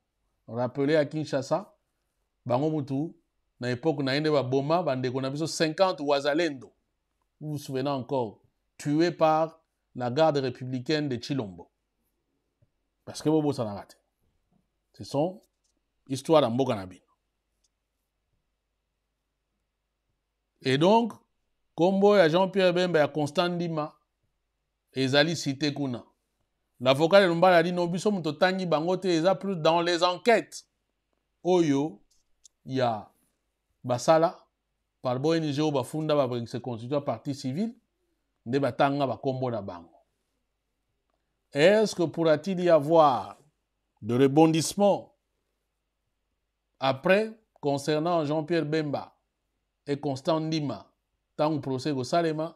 S2: rappelé à Kinshasa, dans l'époque na époque na yende 50 ouazalendo, Vous vous souvenez encore, tué par la garde républicaine de Chilombo. Parce que bobo ça raté. Ce sont histoire en Bokanabino. Et donc, nkombo ya jean pierre bemba ya constant Dima ezali cité kuna l'avocat a dit non biso moto otangi bango te eza plus dans les enquêtes oyo ya basala par bo ong oyo bafunda babekisa constitue partie civile nde batanga combo na bango est-ce que pourra-t-il y avoir de rebondissement après concernant jean pierre bemba et constant Dima? le procès kosalema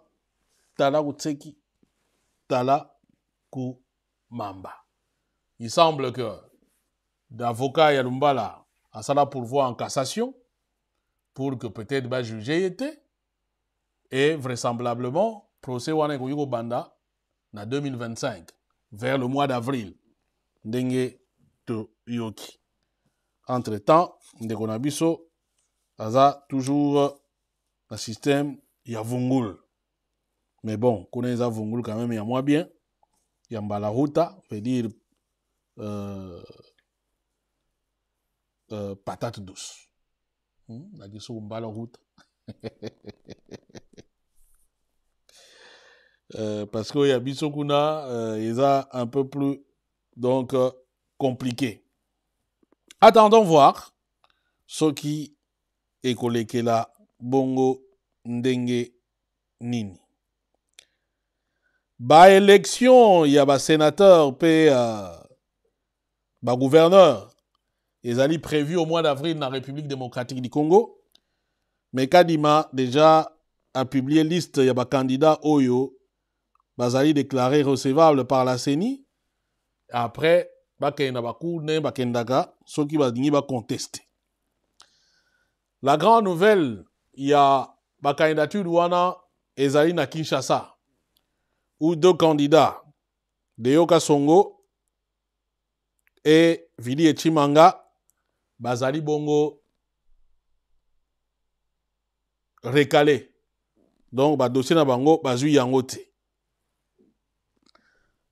S2: tala tala komamba il semble que l'avocat Yalumbala a sala voir en cassation pour que peut-être jugé juger été et vraisemblablement procès wana ekoki kobanda na 2025 vers le mois d'avril ndenge toyoki entre temps de na biso toujours euh, na système il y a Vungul. Mais bon, connaissez Vungul quand même, il y a moins bien. Il y a veut dire euh, euh, patate douce. La hmm, Mbalahuta. Euh, parce qu'il y a Bisokuna, il y a euh, un peu plus donc euh, compliqué. Attendons voir ce qui est collé là, bongo ndenge nini un sénateur euh, basénateur un gouverneur les ezali prévu au mois d'avril la république démocratique du congo mais kadima déjà publié liste ya candidat oyo basali déclaré recevable par la CENI après bakenda ceux qui ce soki ba contester la grande nouvelle a candidature wana ezali na kinshasa ou deux candidats deyoka songo et vili echimanga bazali bongo recalé donc dossier na bango bazui yango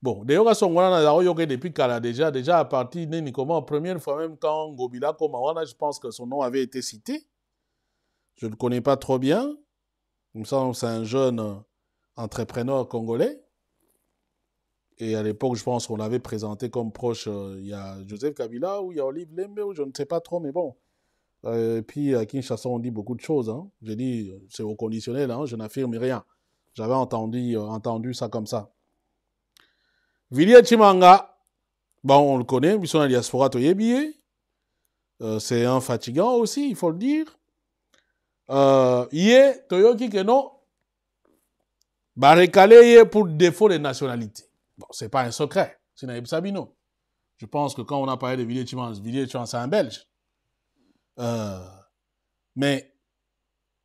S2: bon deyoka songo wana n'a depuis depuis kala déjà déjà à partir de comment première fois même quand Gobila koma je pense que son nom avait été cité je ne connais pas trop bien il me semble c'est un jeune euh, entrepreneur congolais. Et à l'époque, je pense qu'on l'avait présenté comme proche. Euh, il y a Joseph Kabila ou il y a Olive Lembe je ne sais pas trop, mais bon. Euh, et puis à Kinshasa, on dit beaucoup de choses. Hein. J'ai dit, c'est au conditionnel, hein, je n'affirme rien. J'avais entendu, entendu ça comme ça. Willy Chimanga, bon, on le connaît, c'est un fatigant aussi, il faut le dire euh, ye toyoki que non barekale est pour défaut de nationalité bon c'est pas un secret c'est Naïb Sabino je pense que quand on a parlé de Villiers Chimans Villiers Chimans c'est un belge euh, mais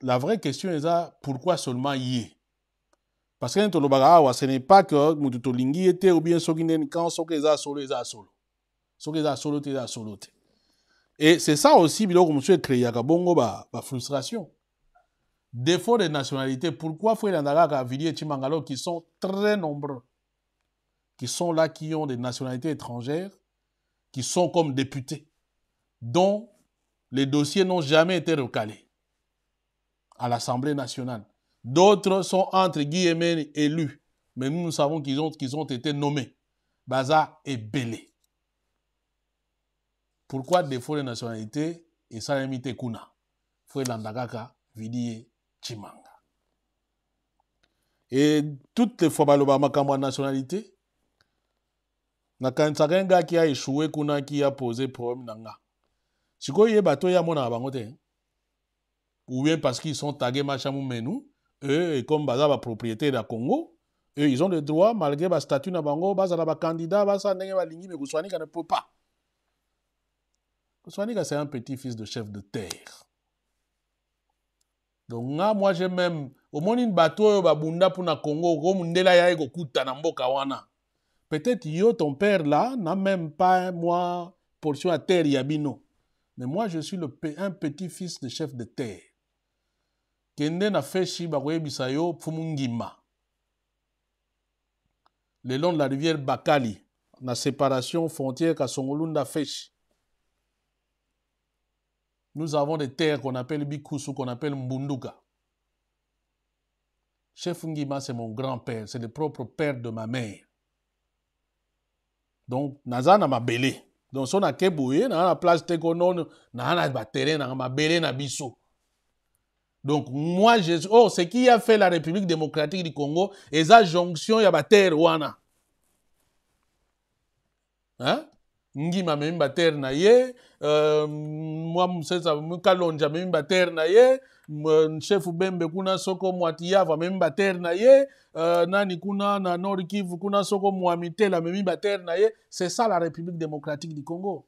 S2: la vraie question est ça, pourquoi seulement est parce que ce n'est pas que Mututolingi était ou bien Soginen quand Sokeza solo, Eza solo. Sokeza solo, Eza solo. Et c'est ça aussi, M. monsieur bah, bah, frustration. Défaut de nationalité, pourquoi faut à et Chimangalo qui sont très nombreux, qui sont là, qui ont des nationalités étrangères, qui sont comme députés, dont les dossiers n'ont jamais été recalés à l'Assemblée nationale. D'autres sont entre guillemets élus, mais nous, nous savons qu'ils ont, qu'ils ont été nommés. Baza et Bélé pourquoi défaut de nationalité ça limite kuna fo elanda kaka chimanga Et toutes les fois balobaka makambo de nationalité qui qui a échoué kuna a posé problème nanga. Si quoi yé bato oyo amonaka bango hein. te ou bien parce qu'ils sont tagués machamou menou eux et comme baza de la congo eux ils ont le droit malgré bah, statut na bango bazala bacandidat de bah, ndenge des me qui ne peut pas Koswaniga, c'est un petit-fils de chef de terre. Donc, moi, j'ai même. Au moins, une bateau, babunda pour na Congo, comme ndela ya ekukuta na mboka wana. Peut-être, yo, ton père là, n'a même pas, moi, portion à terre yabino. Mais moi, je suis le, un petit-fils de chef de terre. Kende na feshi bakoyebisa yo pfumungima. Le long de la rivière Bakali, la séparation frontière songolunda feshi nous avons des terres qu'on appelle Bikusu, qu'on appelle Mbunduka. Chef Ngima, c'est mon grand-père, c'est le propre père de ma mère. Donc, Naza n'a ma belé. Donc, son a kebouye, na la place tekonon, na la battere, na ma belé, na biso. Donc, moi, je... Oh, ce qui a fait la République démocratique du Congo, et sa jonction, il y a la terre, wana. Hein? ngima memba terre na ye uh, mwa msesa kalonja amemimba terre na ye chef bembe kuna soko ya amemimba terre na ye euh, nani kuna na noriki kivu kuna soko mwamitela la terre na ye c'est ça la république démocratique du congo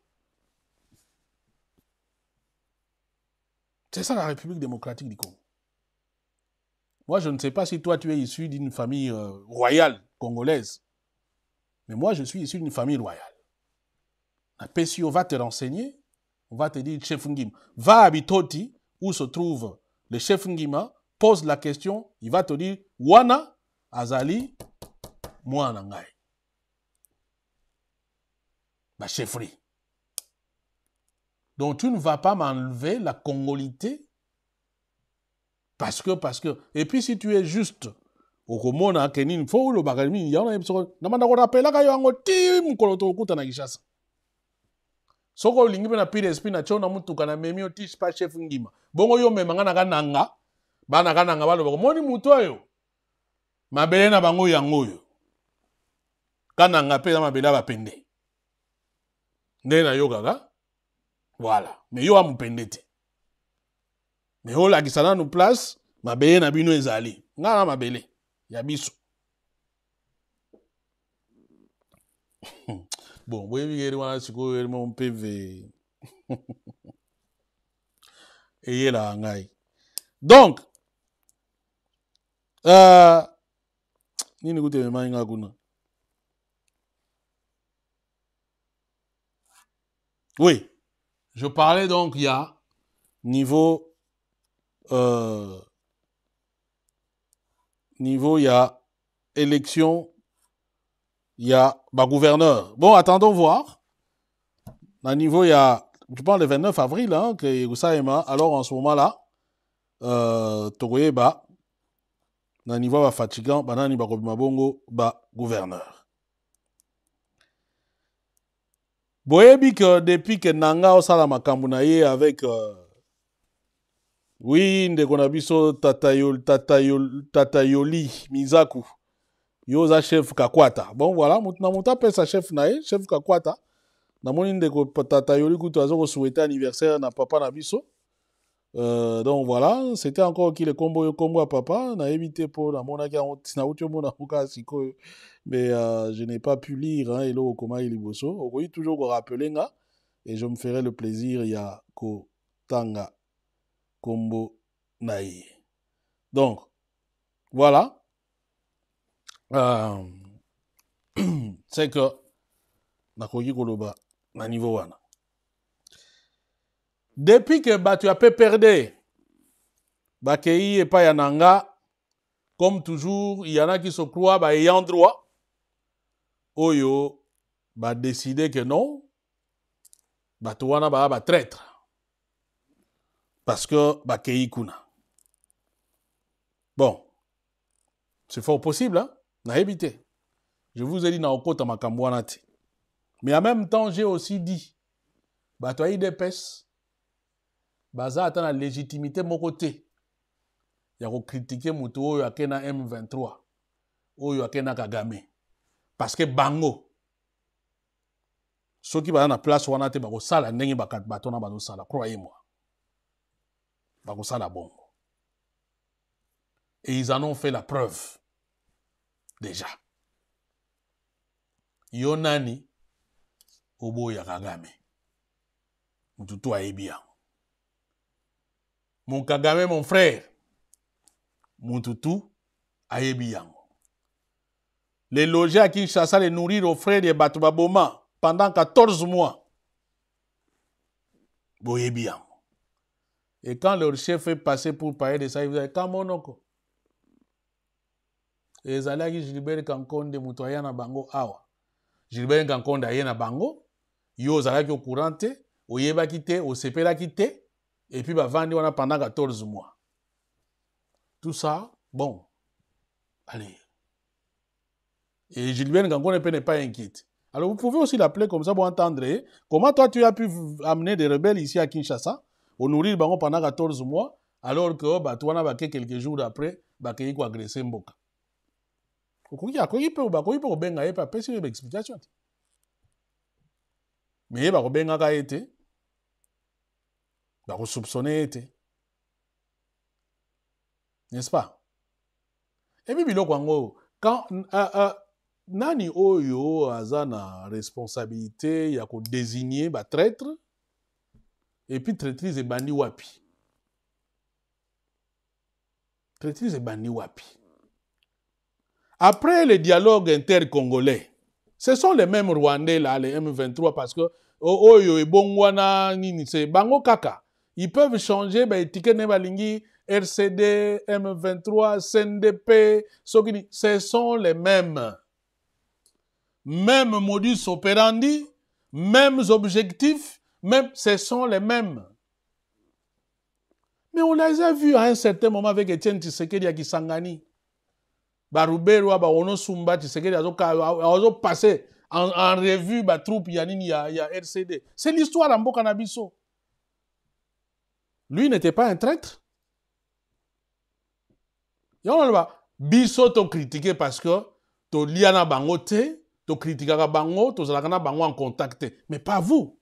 S2: c'est ça la république démocratique du congo moi je ne sais pas si toi tu es issu d'une famille euh, royale congolaise mais moi je suis issu d'une famille royale un on va te renseigner, on va te dire, chef N'Gima. va à Bitoti, où se trouve le chef Ngima, pose la question, il va te dire, Wana, Azali, N'Gai ?»« Ma bah, chefferie. Donc tu ne vas pas m'enlever la congolité parce que, parce que. Et puis si tu es juste, okomona akeni mfo namanda soki olingi mpe na psp na tio na motuka na memi yo tiche pa chef ngima bongo yo omemanga na kananga bana kananga balobaka moni motu oyo mabele na bango yango oyo kananga mpe eza mabele ya bapende nde nayokaka wala me yo amopende te me olakisa nanu place mabele na bino ezali nga na mabele ya biso hmm. bon woyebigeri wana sikoyo Et il a ngai donc uh, nini goûte ememai nga kuna oui je parlais donc il y a niveau euh, niveau il y a élection il y a ma bah, gouverneur. Bon, attendons voir. À niveau, il y a, tu parles le 29 avril, hein, que alors en ce moment-là, euh, Togoyeba, na niveau ba fatigant, banani ba bongo, ba gouverneur. Boyebi que depuis que Nanga osala makambo na avec euh, oui ndeko na biso tatayol Mizaku yoza chef kakwata bon voilà mon na moto chef na chef kakwata namoni ndeko tata yoli kutu aza anniversaire na papa na biso euh, donc voilà c'était encore le kombo combo, kombo ya papa na te pour namonaki yango nauti omona ngo kaka mais euh, je n'ai pas pu lire hein, eloko okomaki liboso okoki toujours rappelé et je me ferai le plaisir ya kotanga kombo combo donc voilà ah, c'est que na koki koloba na niveau wana depuis que tu as ya pperd bakei epai ya na yananga comme toujours y en a qui se il croient sokua ayant droit oyo décidé que non bato wana bah traître parce que bakei kuna bon c'est fort possible hein? Nahebi Je vous ai dit naoko makambo wana Mais en même temps, j'ai aussi dit bato des dépese baza ata na légitimité a côté. Yako critiquer moto oyo yakena na M23 oyo yakena na Kagame parce que bango qui baza na place wana te bakosala ndenge na wana sala. croyez-moi sala bongo et ils en ont fait la preuve déjà Yonani, ou oboyaka game motu to Mon kagame, mon frère mututu Les Les qui à kinshasa les nourrir aux frères des baboma pendant 14 mois boyebi et quand leur chef est passé pour parler de ça il vous a dit oncle ezalaki gilbert kankonde moto aya bango awa gilbert kankonde aye na bango yo ozalaki Oyeba te oyebaki te osepelaki te epuis bavandi wana pendant 14 mois tout ça bon allez et gilbert kankonde n'est pas inquiète alors vous pouvez aussi l'appeler comme ça pour entendre eh, comment toi tu as pu amener des rebelles ici à kinshasa au nourrir bango pendant 14 mois alors que tu wana bake quelques jours après ko koagresse mboka okoki akoki mpe bakoki mpe kobenga ye mpe apesi ye baexplication te me ye bakobengaka ye te bakosoupçonne ye te n'est-ce pas epi biloko yango quand uh, uh, nani oyo aza na responsabilité ya kodésigne batraître epi traîtrise ebandi wapi traîtrise ebandi wapi Après le dialogue inter-congolais, ce sont les mêmes Rwandais, là, les M23, parce que Ils peuvent changer, ben, tickets Nebalingi, RCD, M23, SNDP, Ce sont les mêmes. Même modus operandi, mêmes objectifs, même, ce sont les mêmes. Mais on les a vus à un certain moment avec Etienne Tshisekedi à Kisangani baruberu baonosumba tshisekedi azopase en, en revue ba troupe, nini ya, ya rcd c'est l'histoire ya mboka lui n'était pas un traître yango le biso tokritike parce que tu na bango te tokritikaka bango tozalaka na bango en contact mais pas vous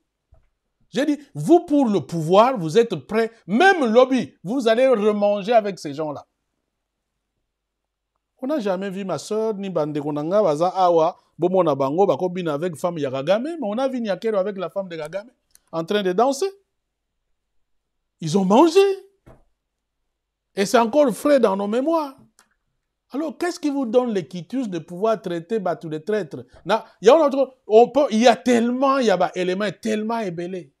S2: j'ai dit vous pour le pouvoir vous êtes prêts même lobby vous allez remanger avec ces gens là on n'a jamais vu ma soeur ni bandekonanga, na baza awa bomona bango bakobina avec femme Yagame, mais on a vu Nyakero avec la femme de Kagame en train de danser ils ont mangé et c'est encore frais dans nos mémoires alors, qu'est-ce qui vous donne l'équitus de pouvoir traiter tous les traîtres Il y a tellement, il y a bah, tellement ébellé.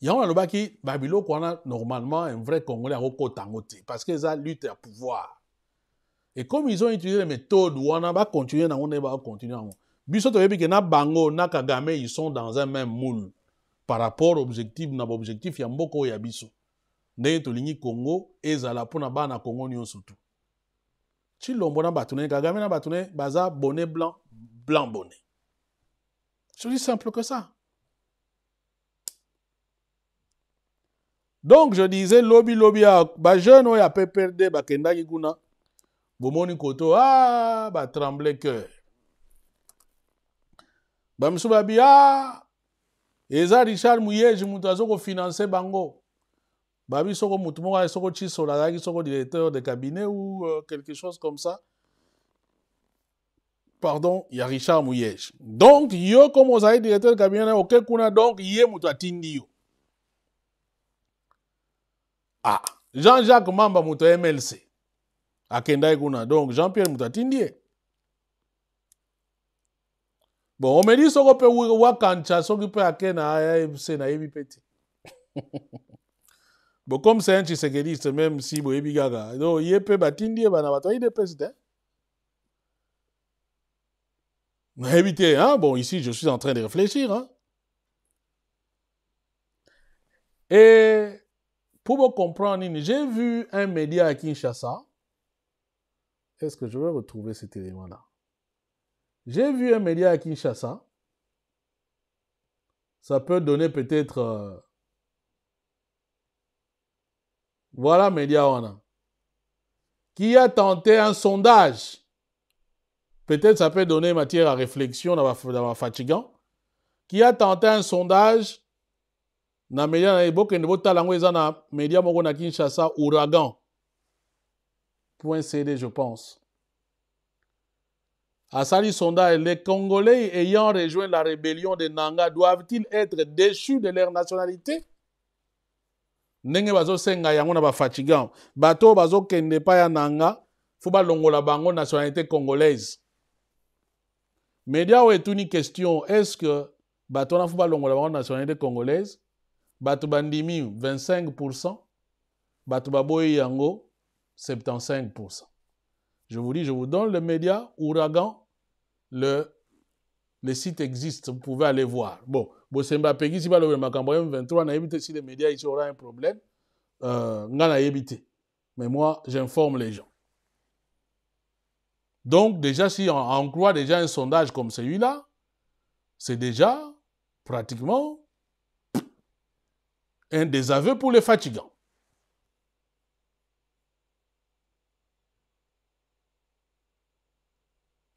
S2: yango nalobaki babiloko wana normalement un vrai congolais akokɔta yango te parce que eza lutte ya pouvoir et comme ils ont utilisé méthode wana bacontinue nango nde bakontinue yango biso toyebi ke na bango na kagame ils sont dans un même moule par rapport objectif na baobjectif ya mboka oyo ya biso ndenge tolingi congo ezala mpona bana congo nyonso tu chilombo na bato ne kagame na bato ne baza bonnet blanc blanc bonnet je dis simple que ça donc je disais lobby, lobby lobby, ah, ya bajeune oyo ape kenda, bakendaki kuna bomoni koto ah, bah tremble cœur ah, babi ah eza richard muyeji moto financer bango babi soko motu moko soko la, soko directeur de cabinet ou euh, quelque chose comme ça pardon y a richard mouyej. donc yo komo avez directeur de cabinet ok kuna donc ye directeur ah jean-jacques mamba moto mlc Akendai kuna donc jean-pierre moto Bon, ye bon omeli soko mpe wakancha soki mpe ake na afc nayebi mpe te bon comme c'est un tshisekéliste même si boyebi kaka donc ye mpe batindi ye il bato aidepesi te hein. nayebi te hein? bon ici je suis en train de réfléchir hein? et pour vous comprendre, j'ai vu un média à Kinshasa. Est-ce que je vais retrouver cet élément-là J'ai vu un média à Kinshasa. Ça peut donner peut-être... Euh, voilà Média a. Qui a tenté un sondage. Peut-être ça peut donner matière à réflexion dans fatigant. Qui a tenté un sondage na media na ye bokende botala yango ezana na media moko na kinshasa ouragan point cd je pense asali sonda les congolais ayant rejoint la rébellion de nanga doivent-ils être déchus de leur nationalité ndenge bazosenga yango na bafatigan bato oyo bazokende pa ya nanga fo longola bango nationalité congolaise media oyo question est ce que bato wana fo balongola bango nationalité congolaise bato bandimi 25 bato yango 75 je vous dis je vous donne le média ouragan le le site existe vous pouvez aller voir bon bosemba Pegui, si vous makambo m23 a évité. si médias, média ici aura un problème on a éviter mais moi j'informe les gens donc déjà si on, on croit déjà un sondage comme celui-là c'est déjà pratiquement un désaveu pour les fatigants.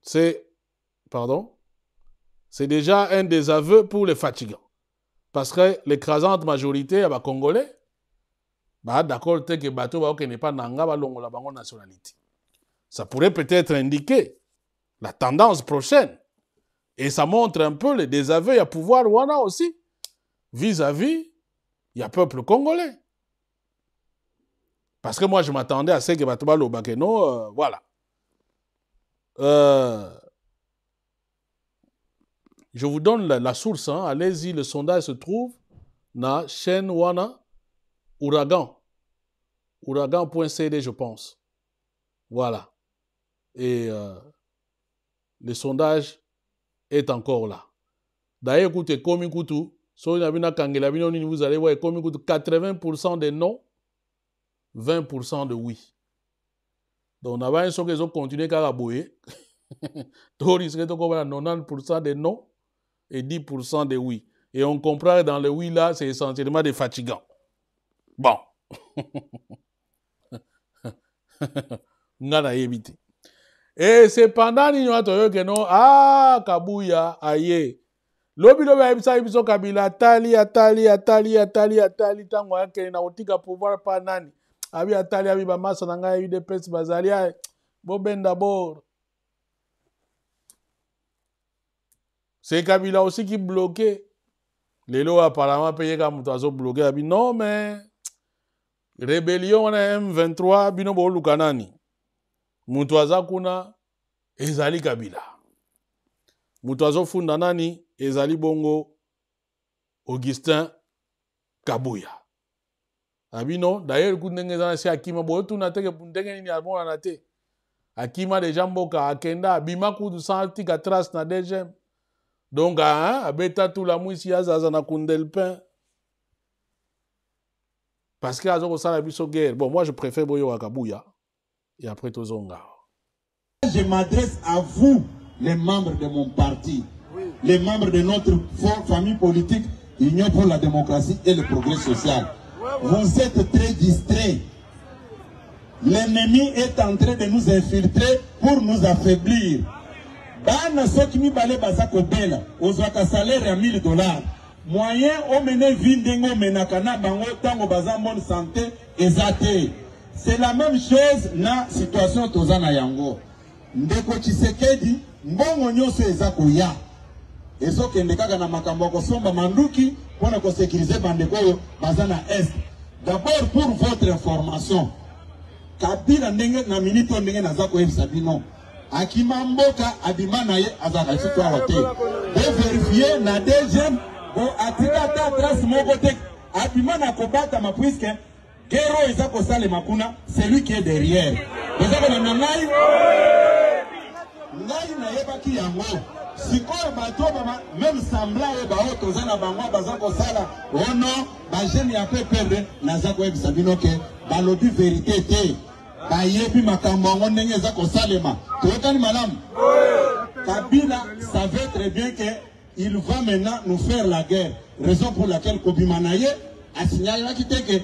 S2: C'est, pardon, c'est déjà un désaveu pour les fatigants. Parce que l'écrasante majorité des eh ben, Congolais, bah, d'accord, que bateau bah, n'est pas nanga, bah, la nationalité. Ça pourrait peut-être indiquer la tendance prochaine. Et ça montre un peu le désaveu à pouvoir Wana aussi vis-à-vis il y a peuple congolais. Parce que moi, je m'attendais à ce que Batouba que euh, voilà. Euh, je vous donne la, source. Hein. Allez-y, le sondage se trouve na chaîne Ouragan. Ouragan.cd, je pense. Voilà. Et euh, le sondage est encore là. D'ailleurs, écoutez, comme une tout. Vous allez voir, comme 80% des non, 20% de oui. Donc, on a un son qui continué à rabouer. Tout risque de 90% des non et 10% des oui. Et on comprend que dans le oui là, c'est essentiellement des fatigants. Bon. ngana évité. Et cependant ninyo que non, ah kabuya aye lobi lobi ayebisaki biso kabila atali atali atali atali atali ntango ayakeli na kotika pouvoir mpa nani abi atali abi bamasa na ngai udps bazali aye bobenda bor se kabila osiki bloke lelo oyo apparemment mpe yeka moto azobloke abi non mais rébellion wana m23 bino boluka nani moto aza kuna ezali kabila moto Fundanani, ezali bongo augustin kabuya abino d'ailleurs, ku ndenge akima bo tu nateke ndenge nini akima de Jamboka, akenda abima du san Nadejem. donc ah, hein, abeta tula mwisi azaza na pain, parce que aza kosala biso guerre bon moi je préfère à kabuya
S4: et après tozonga je m'adresse à vous les membres de mon parti, les membres de notre famille politique, Union pour la démocratie et le progrès social. Vous êtes très distraits. L'ennemi est en train de nous infiltrer pour nous affaiblir. bana sokimi balé baza kobela ozwaka salaire à 1000 dollars moyen omene vi ndenge omenaka na bango tango baza mbone santé eza c'est la même chose na situation toza na yango ndeko tshisekedi mbongo nyonso eza koya ezokende kaka na makambo ya kosomba manduki mpona kosekirize bandeko oyo baza na est d'abord pour votre information kabila ndenge na miniti oyo ndenge naza koyebisa bino akima mboka abima na ye azalaka lisusu awa te boverifie na dgm bo atika ata trace moko te abima na kobatama puiske gere oyo eza kosalema kuna celui qui est derrière eza kolanda ngai ngai nayebaki yango sikoyo bato bama meme sambla oyo toza na bango baza kosala oh ono bajeune ya ppr naza koyebisa bino ke balobi verité te bayebi makambo yango ndenge eza kosalema toyokani malamu kabila savait très bien que il va maintenant nous faire la guerre raison pour laquelle kobima na ye asignalelaki te ke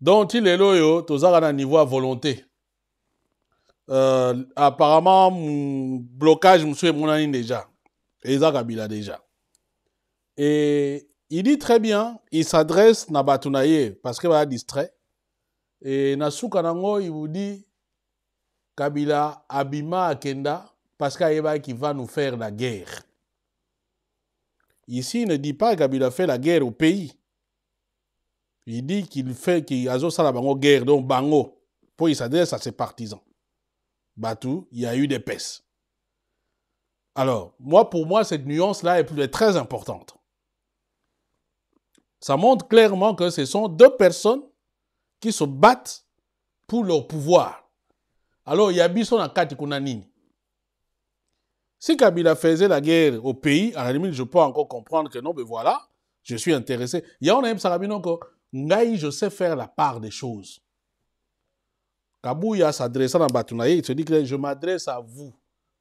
S2: donc il est là, il a un niveau à volonté euh, apparemment blocage mon ami déjà il a déjà et il dit très bien il s'adresse à parce qu'il va distrait Et Nassou Kanango, il vous dit kabila abima akenda parce qu'il va nous faire la guerre ici il ne dit pas kabila fait la guerre au pays il dit qu'il fait qu'il a bango guerre, donc bango, pour il s'adresse à ses partisans. Batou, il y a eu des pèses. Alors, moi, pour moi, cette nuance-là est très importante. Ça montre clairement que ce sont deux personnes qui se battent pour leur pouvoir. Alors, il y a qu'on a Si Kabila faisait la guerre au pays, à la limite, je peux encore comprendre que non, mais voilà, je suis intéressé. Il y a un Sarabino encore ngai je sais faire la part des choses. Kabouya s'adressant à Batunaye, il se dit que je m'adresse à vous,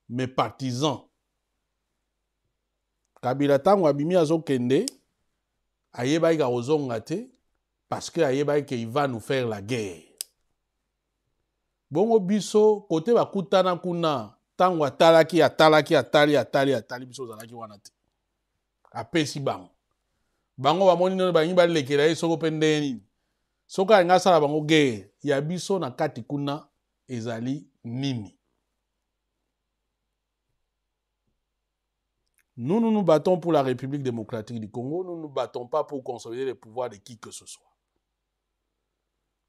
S2: mes partisans. Kabila tango abimi azokende, ayebaï ka ozonga te, parce que ayebaï qu'il va nous faire la guerre. Bongo biso, kote kutana kuna, tango atalaki, atalaki, atali, atali, atali, biso zalaki wana A Apesi nous, nous nous battons pour la République démocratique du Congo. Nous ne nous battons pas pour consolider les pouvoirs de qui que ce soit.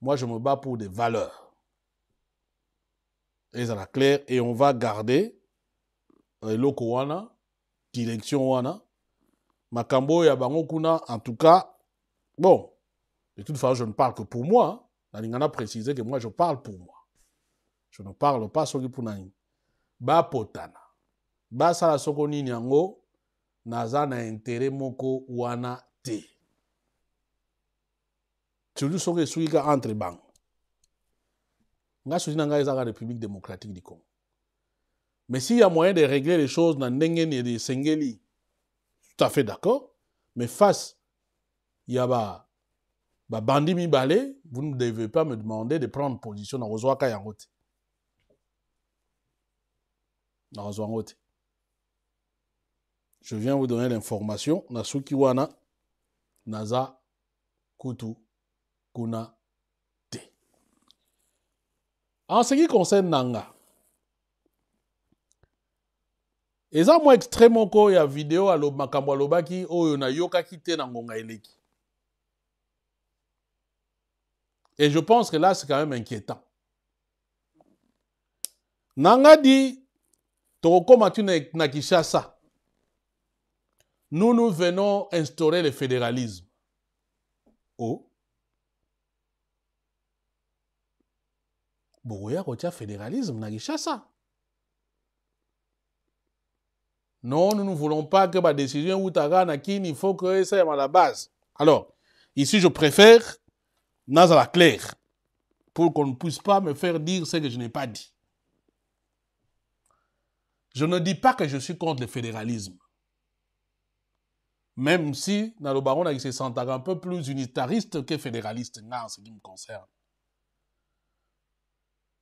S2: Moi, je me bats pour des valeurs. Et clair. Et on va garder le euh, loco direction Wana, makambo ya bango kuna en tout cas bon de toute façon je ne parle que pour moi hein. nalingana préciser que moi je parle pour moi je ne parle pas soki Ba potana, bapotana basa soko nini yango naza na intérêt moko wana te tu soki esuki ka entre bang nga soki na la la république démocratique du congo mais s'il y a moyen de régler les choses na ndenge sengeli tout à fait d'accord, mais face, à y a vous ne devez pas me demander de prendre position dans yangote. Dans Je viens vous donner l'information. Nasuki Naza, Kutu, Kuna, En ce qui concerne Nanga, eza mwa y a ya video alo, makambo alobaki oyo na eleki et je pense que là c'est quand même inquiétant Nanga di tokokóma ti na ça. nous nous venons instaurer le fédéralisme oh bokoya kotia fédéralisme na ça non, nous ne voulons pas que ma décision ou à qui il faut que ça à la base. Alors, ici, je préfère la clair pour qu'on ne puisse pas me faire dire ce que je n'ai pas dit. Je ne dis pas que je suis contre le fédéralisme. Même si, dans le baron, il se sent un peu plus unitariste que fédéraliste, en ce qui me concerne.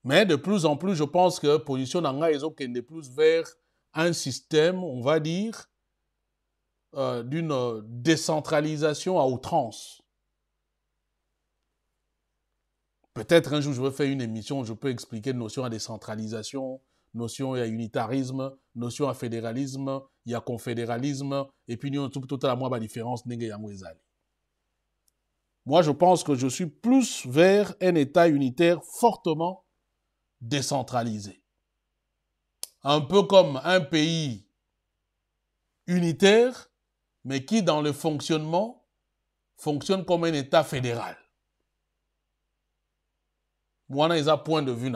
S2: Mais de plus en plus, je pense que la position n'a est de plus vers un système, on va dire, euh, d'une euh, décentralisation à outrance. Peut-être un jour, je vais faire une émission je peux expliquer notion de décentralisation, notion à unitarisme, notion à fédéralisme, il y a confédéralisme, et puis nous tout à la différence. Moi, je pense que je suis plus vers un État unitaire fortement décentralisé un peu comme un pays unitaire, mais qui dans le fonctionnement fonctionne comme un État fédéral. Moi, j'ai un point de vue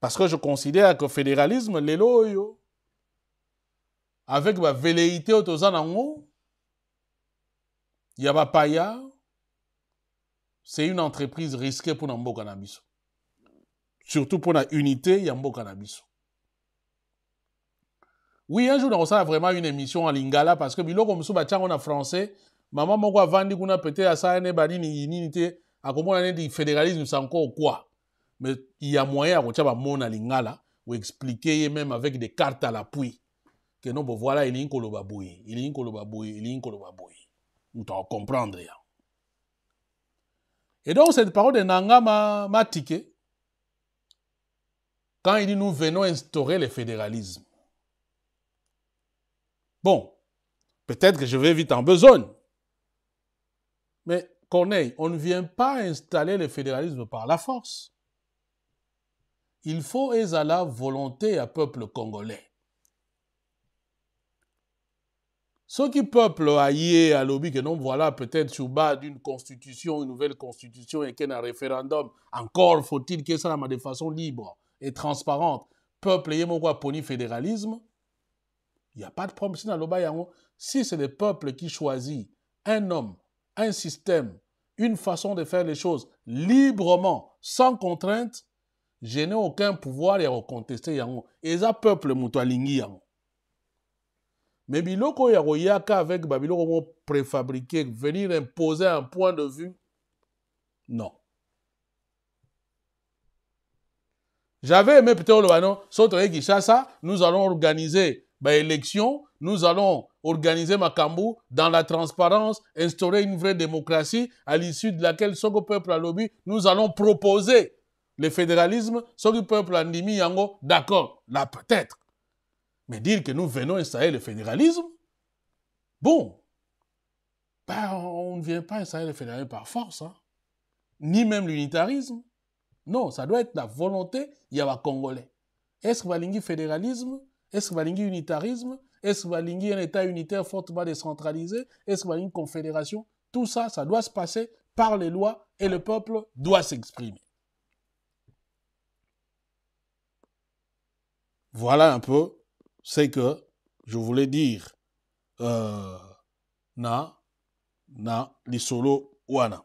S2: Parce que je considère que le fédéralisme, avec la velléité a ma paya. c'est une entreprise risquée pour Nambo Cannabis. Surtout pour la unité y a il Yambo Cannabis. Oui, un jour, on aura vraiment une émission à lingala parce que biloko mosuba on a français. Maman moko qu'on a peut-être asa un bani ni nini te ne fédéralisme c'est encore quoi. Mais il y a moyen à kotia ba lingala ou expliquer même avec des cartes à l'appui que non bon voilà il y a un boui, il y est un boui, il est un boui. Nous t'en comprendre Et donc cette parole de Nanga m'a tiqué quand il dit nous venons instaurer le fédéralisme. Bon, peut-être que je vais vite en besogne. Mais Corneille, on ne vient pas installer le fédéralisme par la force. Il faut la volonté à peuple congolais. Ceux qui peuplent yé à lobby, que non, voilà, peut-être sur bas d'une constitution, une nouvelle constitution et qu'un référendum, encore faut-il que ça de façon libre et transparente. Peuple, ayez mon quoi, pony fédéralisme, il n'y a pas de problème. Si c'est le peuple qui choisit un homme, un système, une façon de faire les choses librement, sans contrainte, je n'ai aucun pouvoir à contester yango. Et ça, peuple mutualingi l'ingé. Mais biloko ya a avec babiloko préfabriqué, venir imposer un point de vue, non. J'avais aimé plutôt le sauf nous allons organiser élection, nous allons organiser Makambu dans la transparence, instaurer une vraie démocratie à l'issue de laquelle, le Peuple à lobby, nous allons proposer le fédéralisme, le Peuple à dit, d'accord, là peut-être. Mais dire que nous venons installer le fédéralisme, bon, bah, on ne vient pas installer le fédéralisme par force, hein. ni même l'unitarisme. Non, ça doit être la volonté, il y Congolais. Est-ce que Valingi fédéralisme est-ce que un unitarisme Est-ce que un État unitaire fortement décentralisé Est-ce que une confédération Tout ça, ça doit se passer par les lois et le peuple doit s'exprimer. Voilà un peu ce que je voulais dire. Euh, na, na, wana.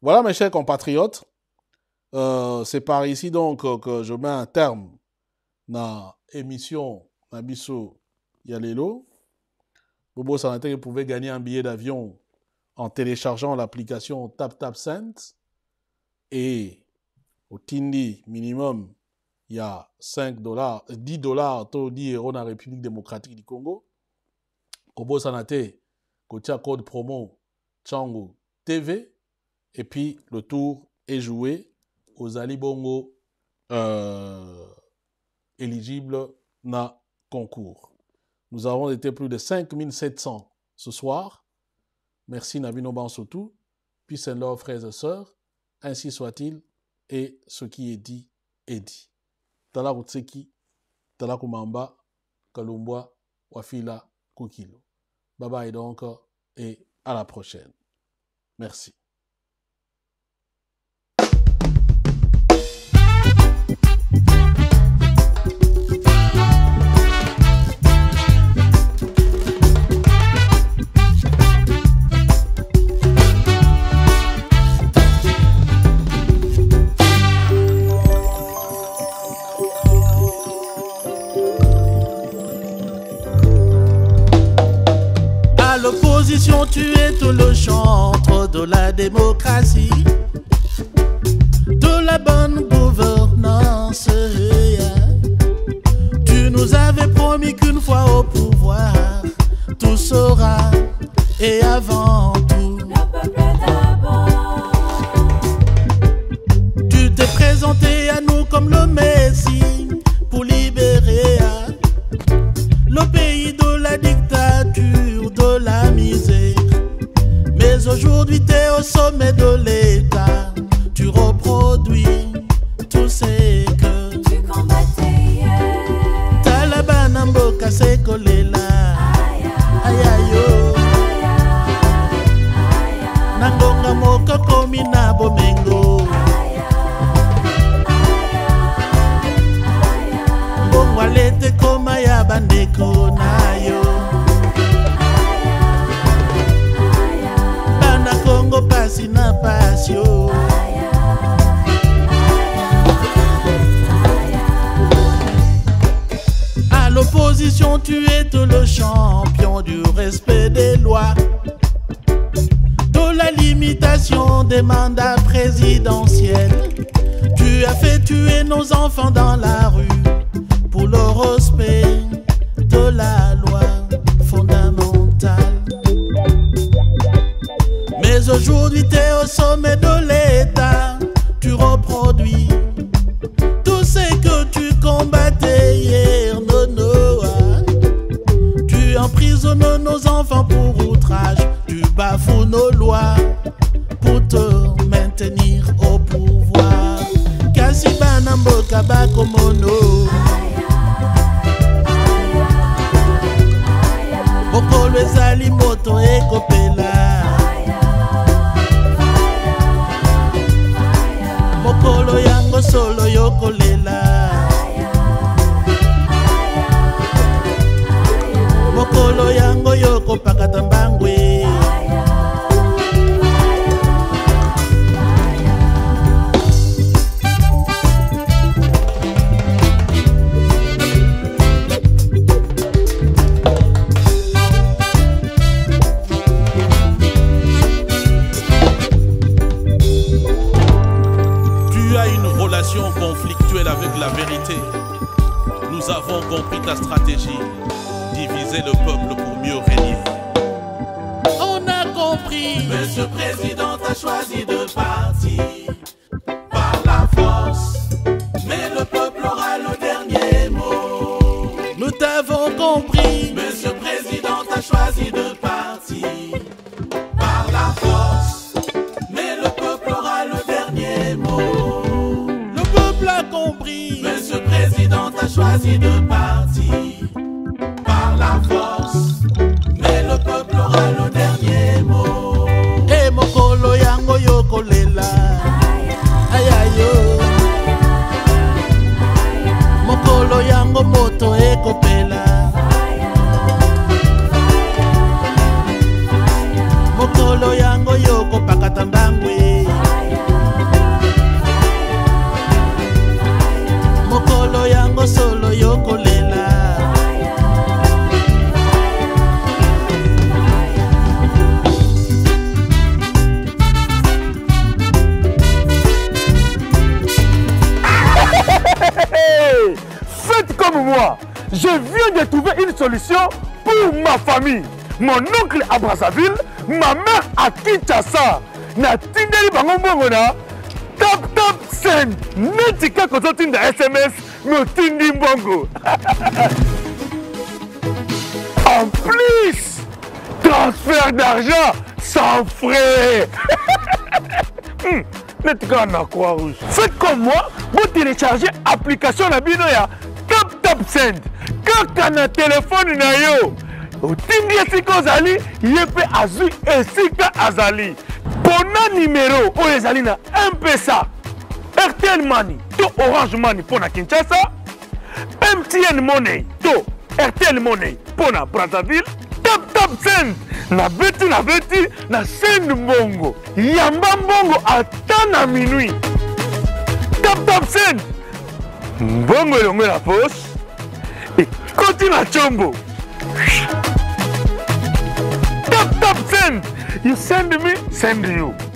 S2: Voilà mes chers compatriotes. Euh, c'est par ici donc que je mets un terme na émission na Yalelo. Bobo sanate, bobosana pouvez gagner un billet d'avion en téléchargeant l'application TapTapSend et au tindi minimum il 5 dollars 10 dollars to 10 euros la république démocratique du congo Bobo te code promo Tchango tv et puis le tour est joué aux Ali Bongo euh, éligibles na concours. Nous avons été plus de 5700 ce soir. Merci Nabino Bansoutou. puis c'est laure frères et sœurs. Ainsi soit-il. Et ce qui est dit est dit. Tala Rutseki, Tala Kumamba, Kalumbwa, Wafila, Kukilo. Bye bye donc et à la prochaine. Merci.
S3: tu es tout le chantre de la démocratie, de la bonne gouvernance. Tu nous avais promis qu'une fois au pouvoir, tout sera et avant tout. Le peuple Tu t'es présenté à nous comme le Messie pour libérer le pays de la dictature aujourd'hui tu es au sommet de l'État. Tu reproduis tout ce que tu combattais hier. Talabana mboka aïe aïe Ayayo. Oh. Nangonga moka Aïe na bomengo. aïe lete koma ya bandeko A l'opposition, tu es le champion du respect des lois, de la limitation des mandats présidentiels. Tu as fait tuer nos enfants dans la rue pour le respect de la loi fondamentale. Mais aujourd'hui, t'es aussi mais de l'État, tu reproduis tout ce que tu combattais hier, Nonoa. Tu emprisonnes nos enfants pour outrage, tu bafoues nos lois pour te maintenir au pouvoir. Kasibana Mboka Bakomono. les ali moto mokolo yango solo yokolela mokolo yango
S1: na comme moi vous téléchargez application la bino ya tap tap send kaka na téléphone na yo otindi esika ozali ye mpe ainsi esika azali pona numéro au ezali na mpsa rtl money to orange money pour na kinshasa mtn money to rtl money pour na brazzaville Top send na beti na beti na send mbongo yamba Mongo at 1 na minuit taptap sen mbongo elongo e, na pose ekoti na combo taptap sen you send me send you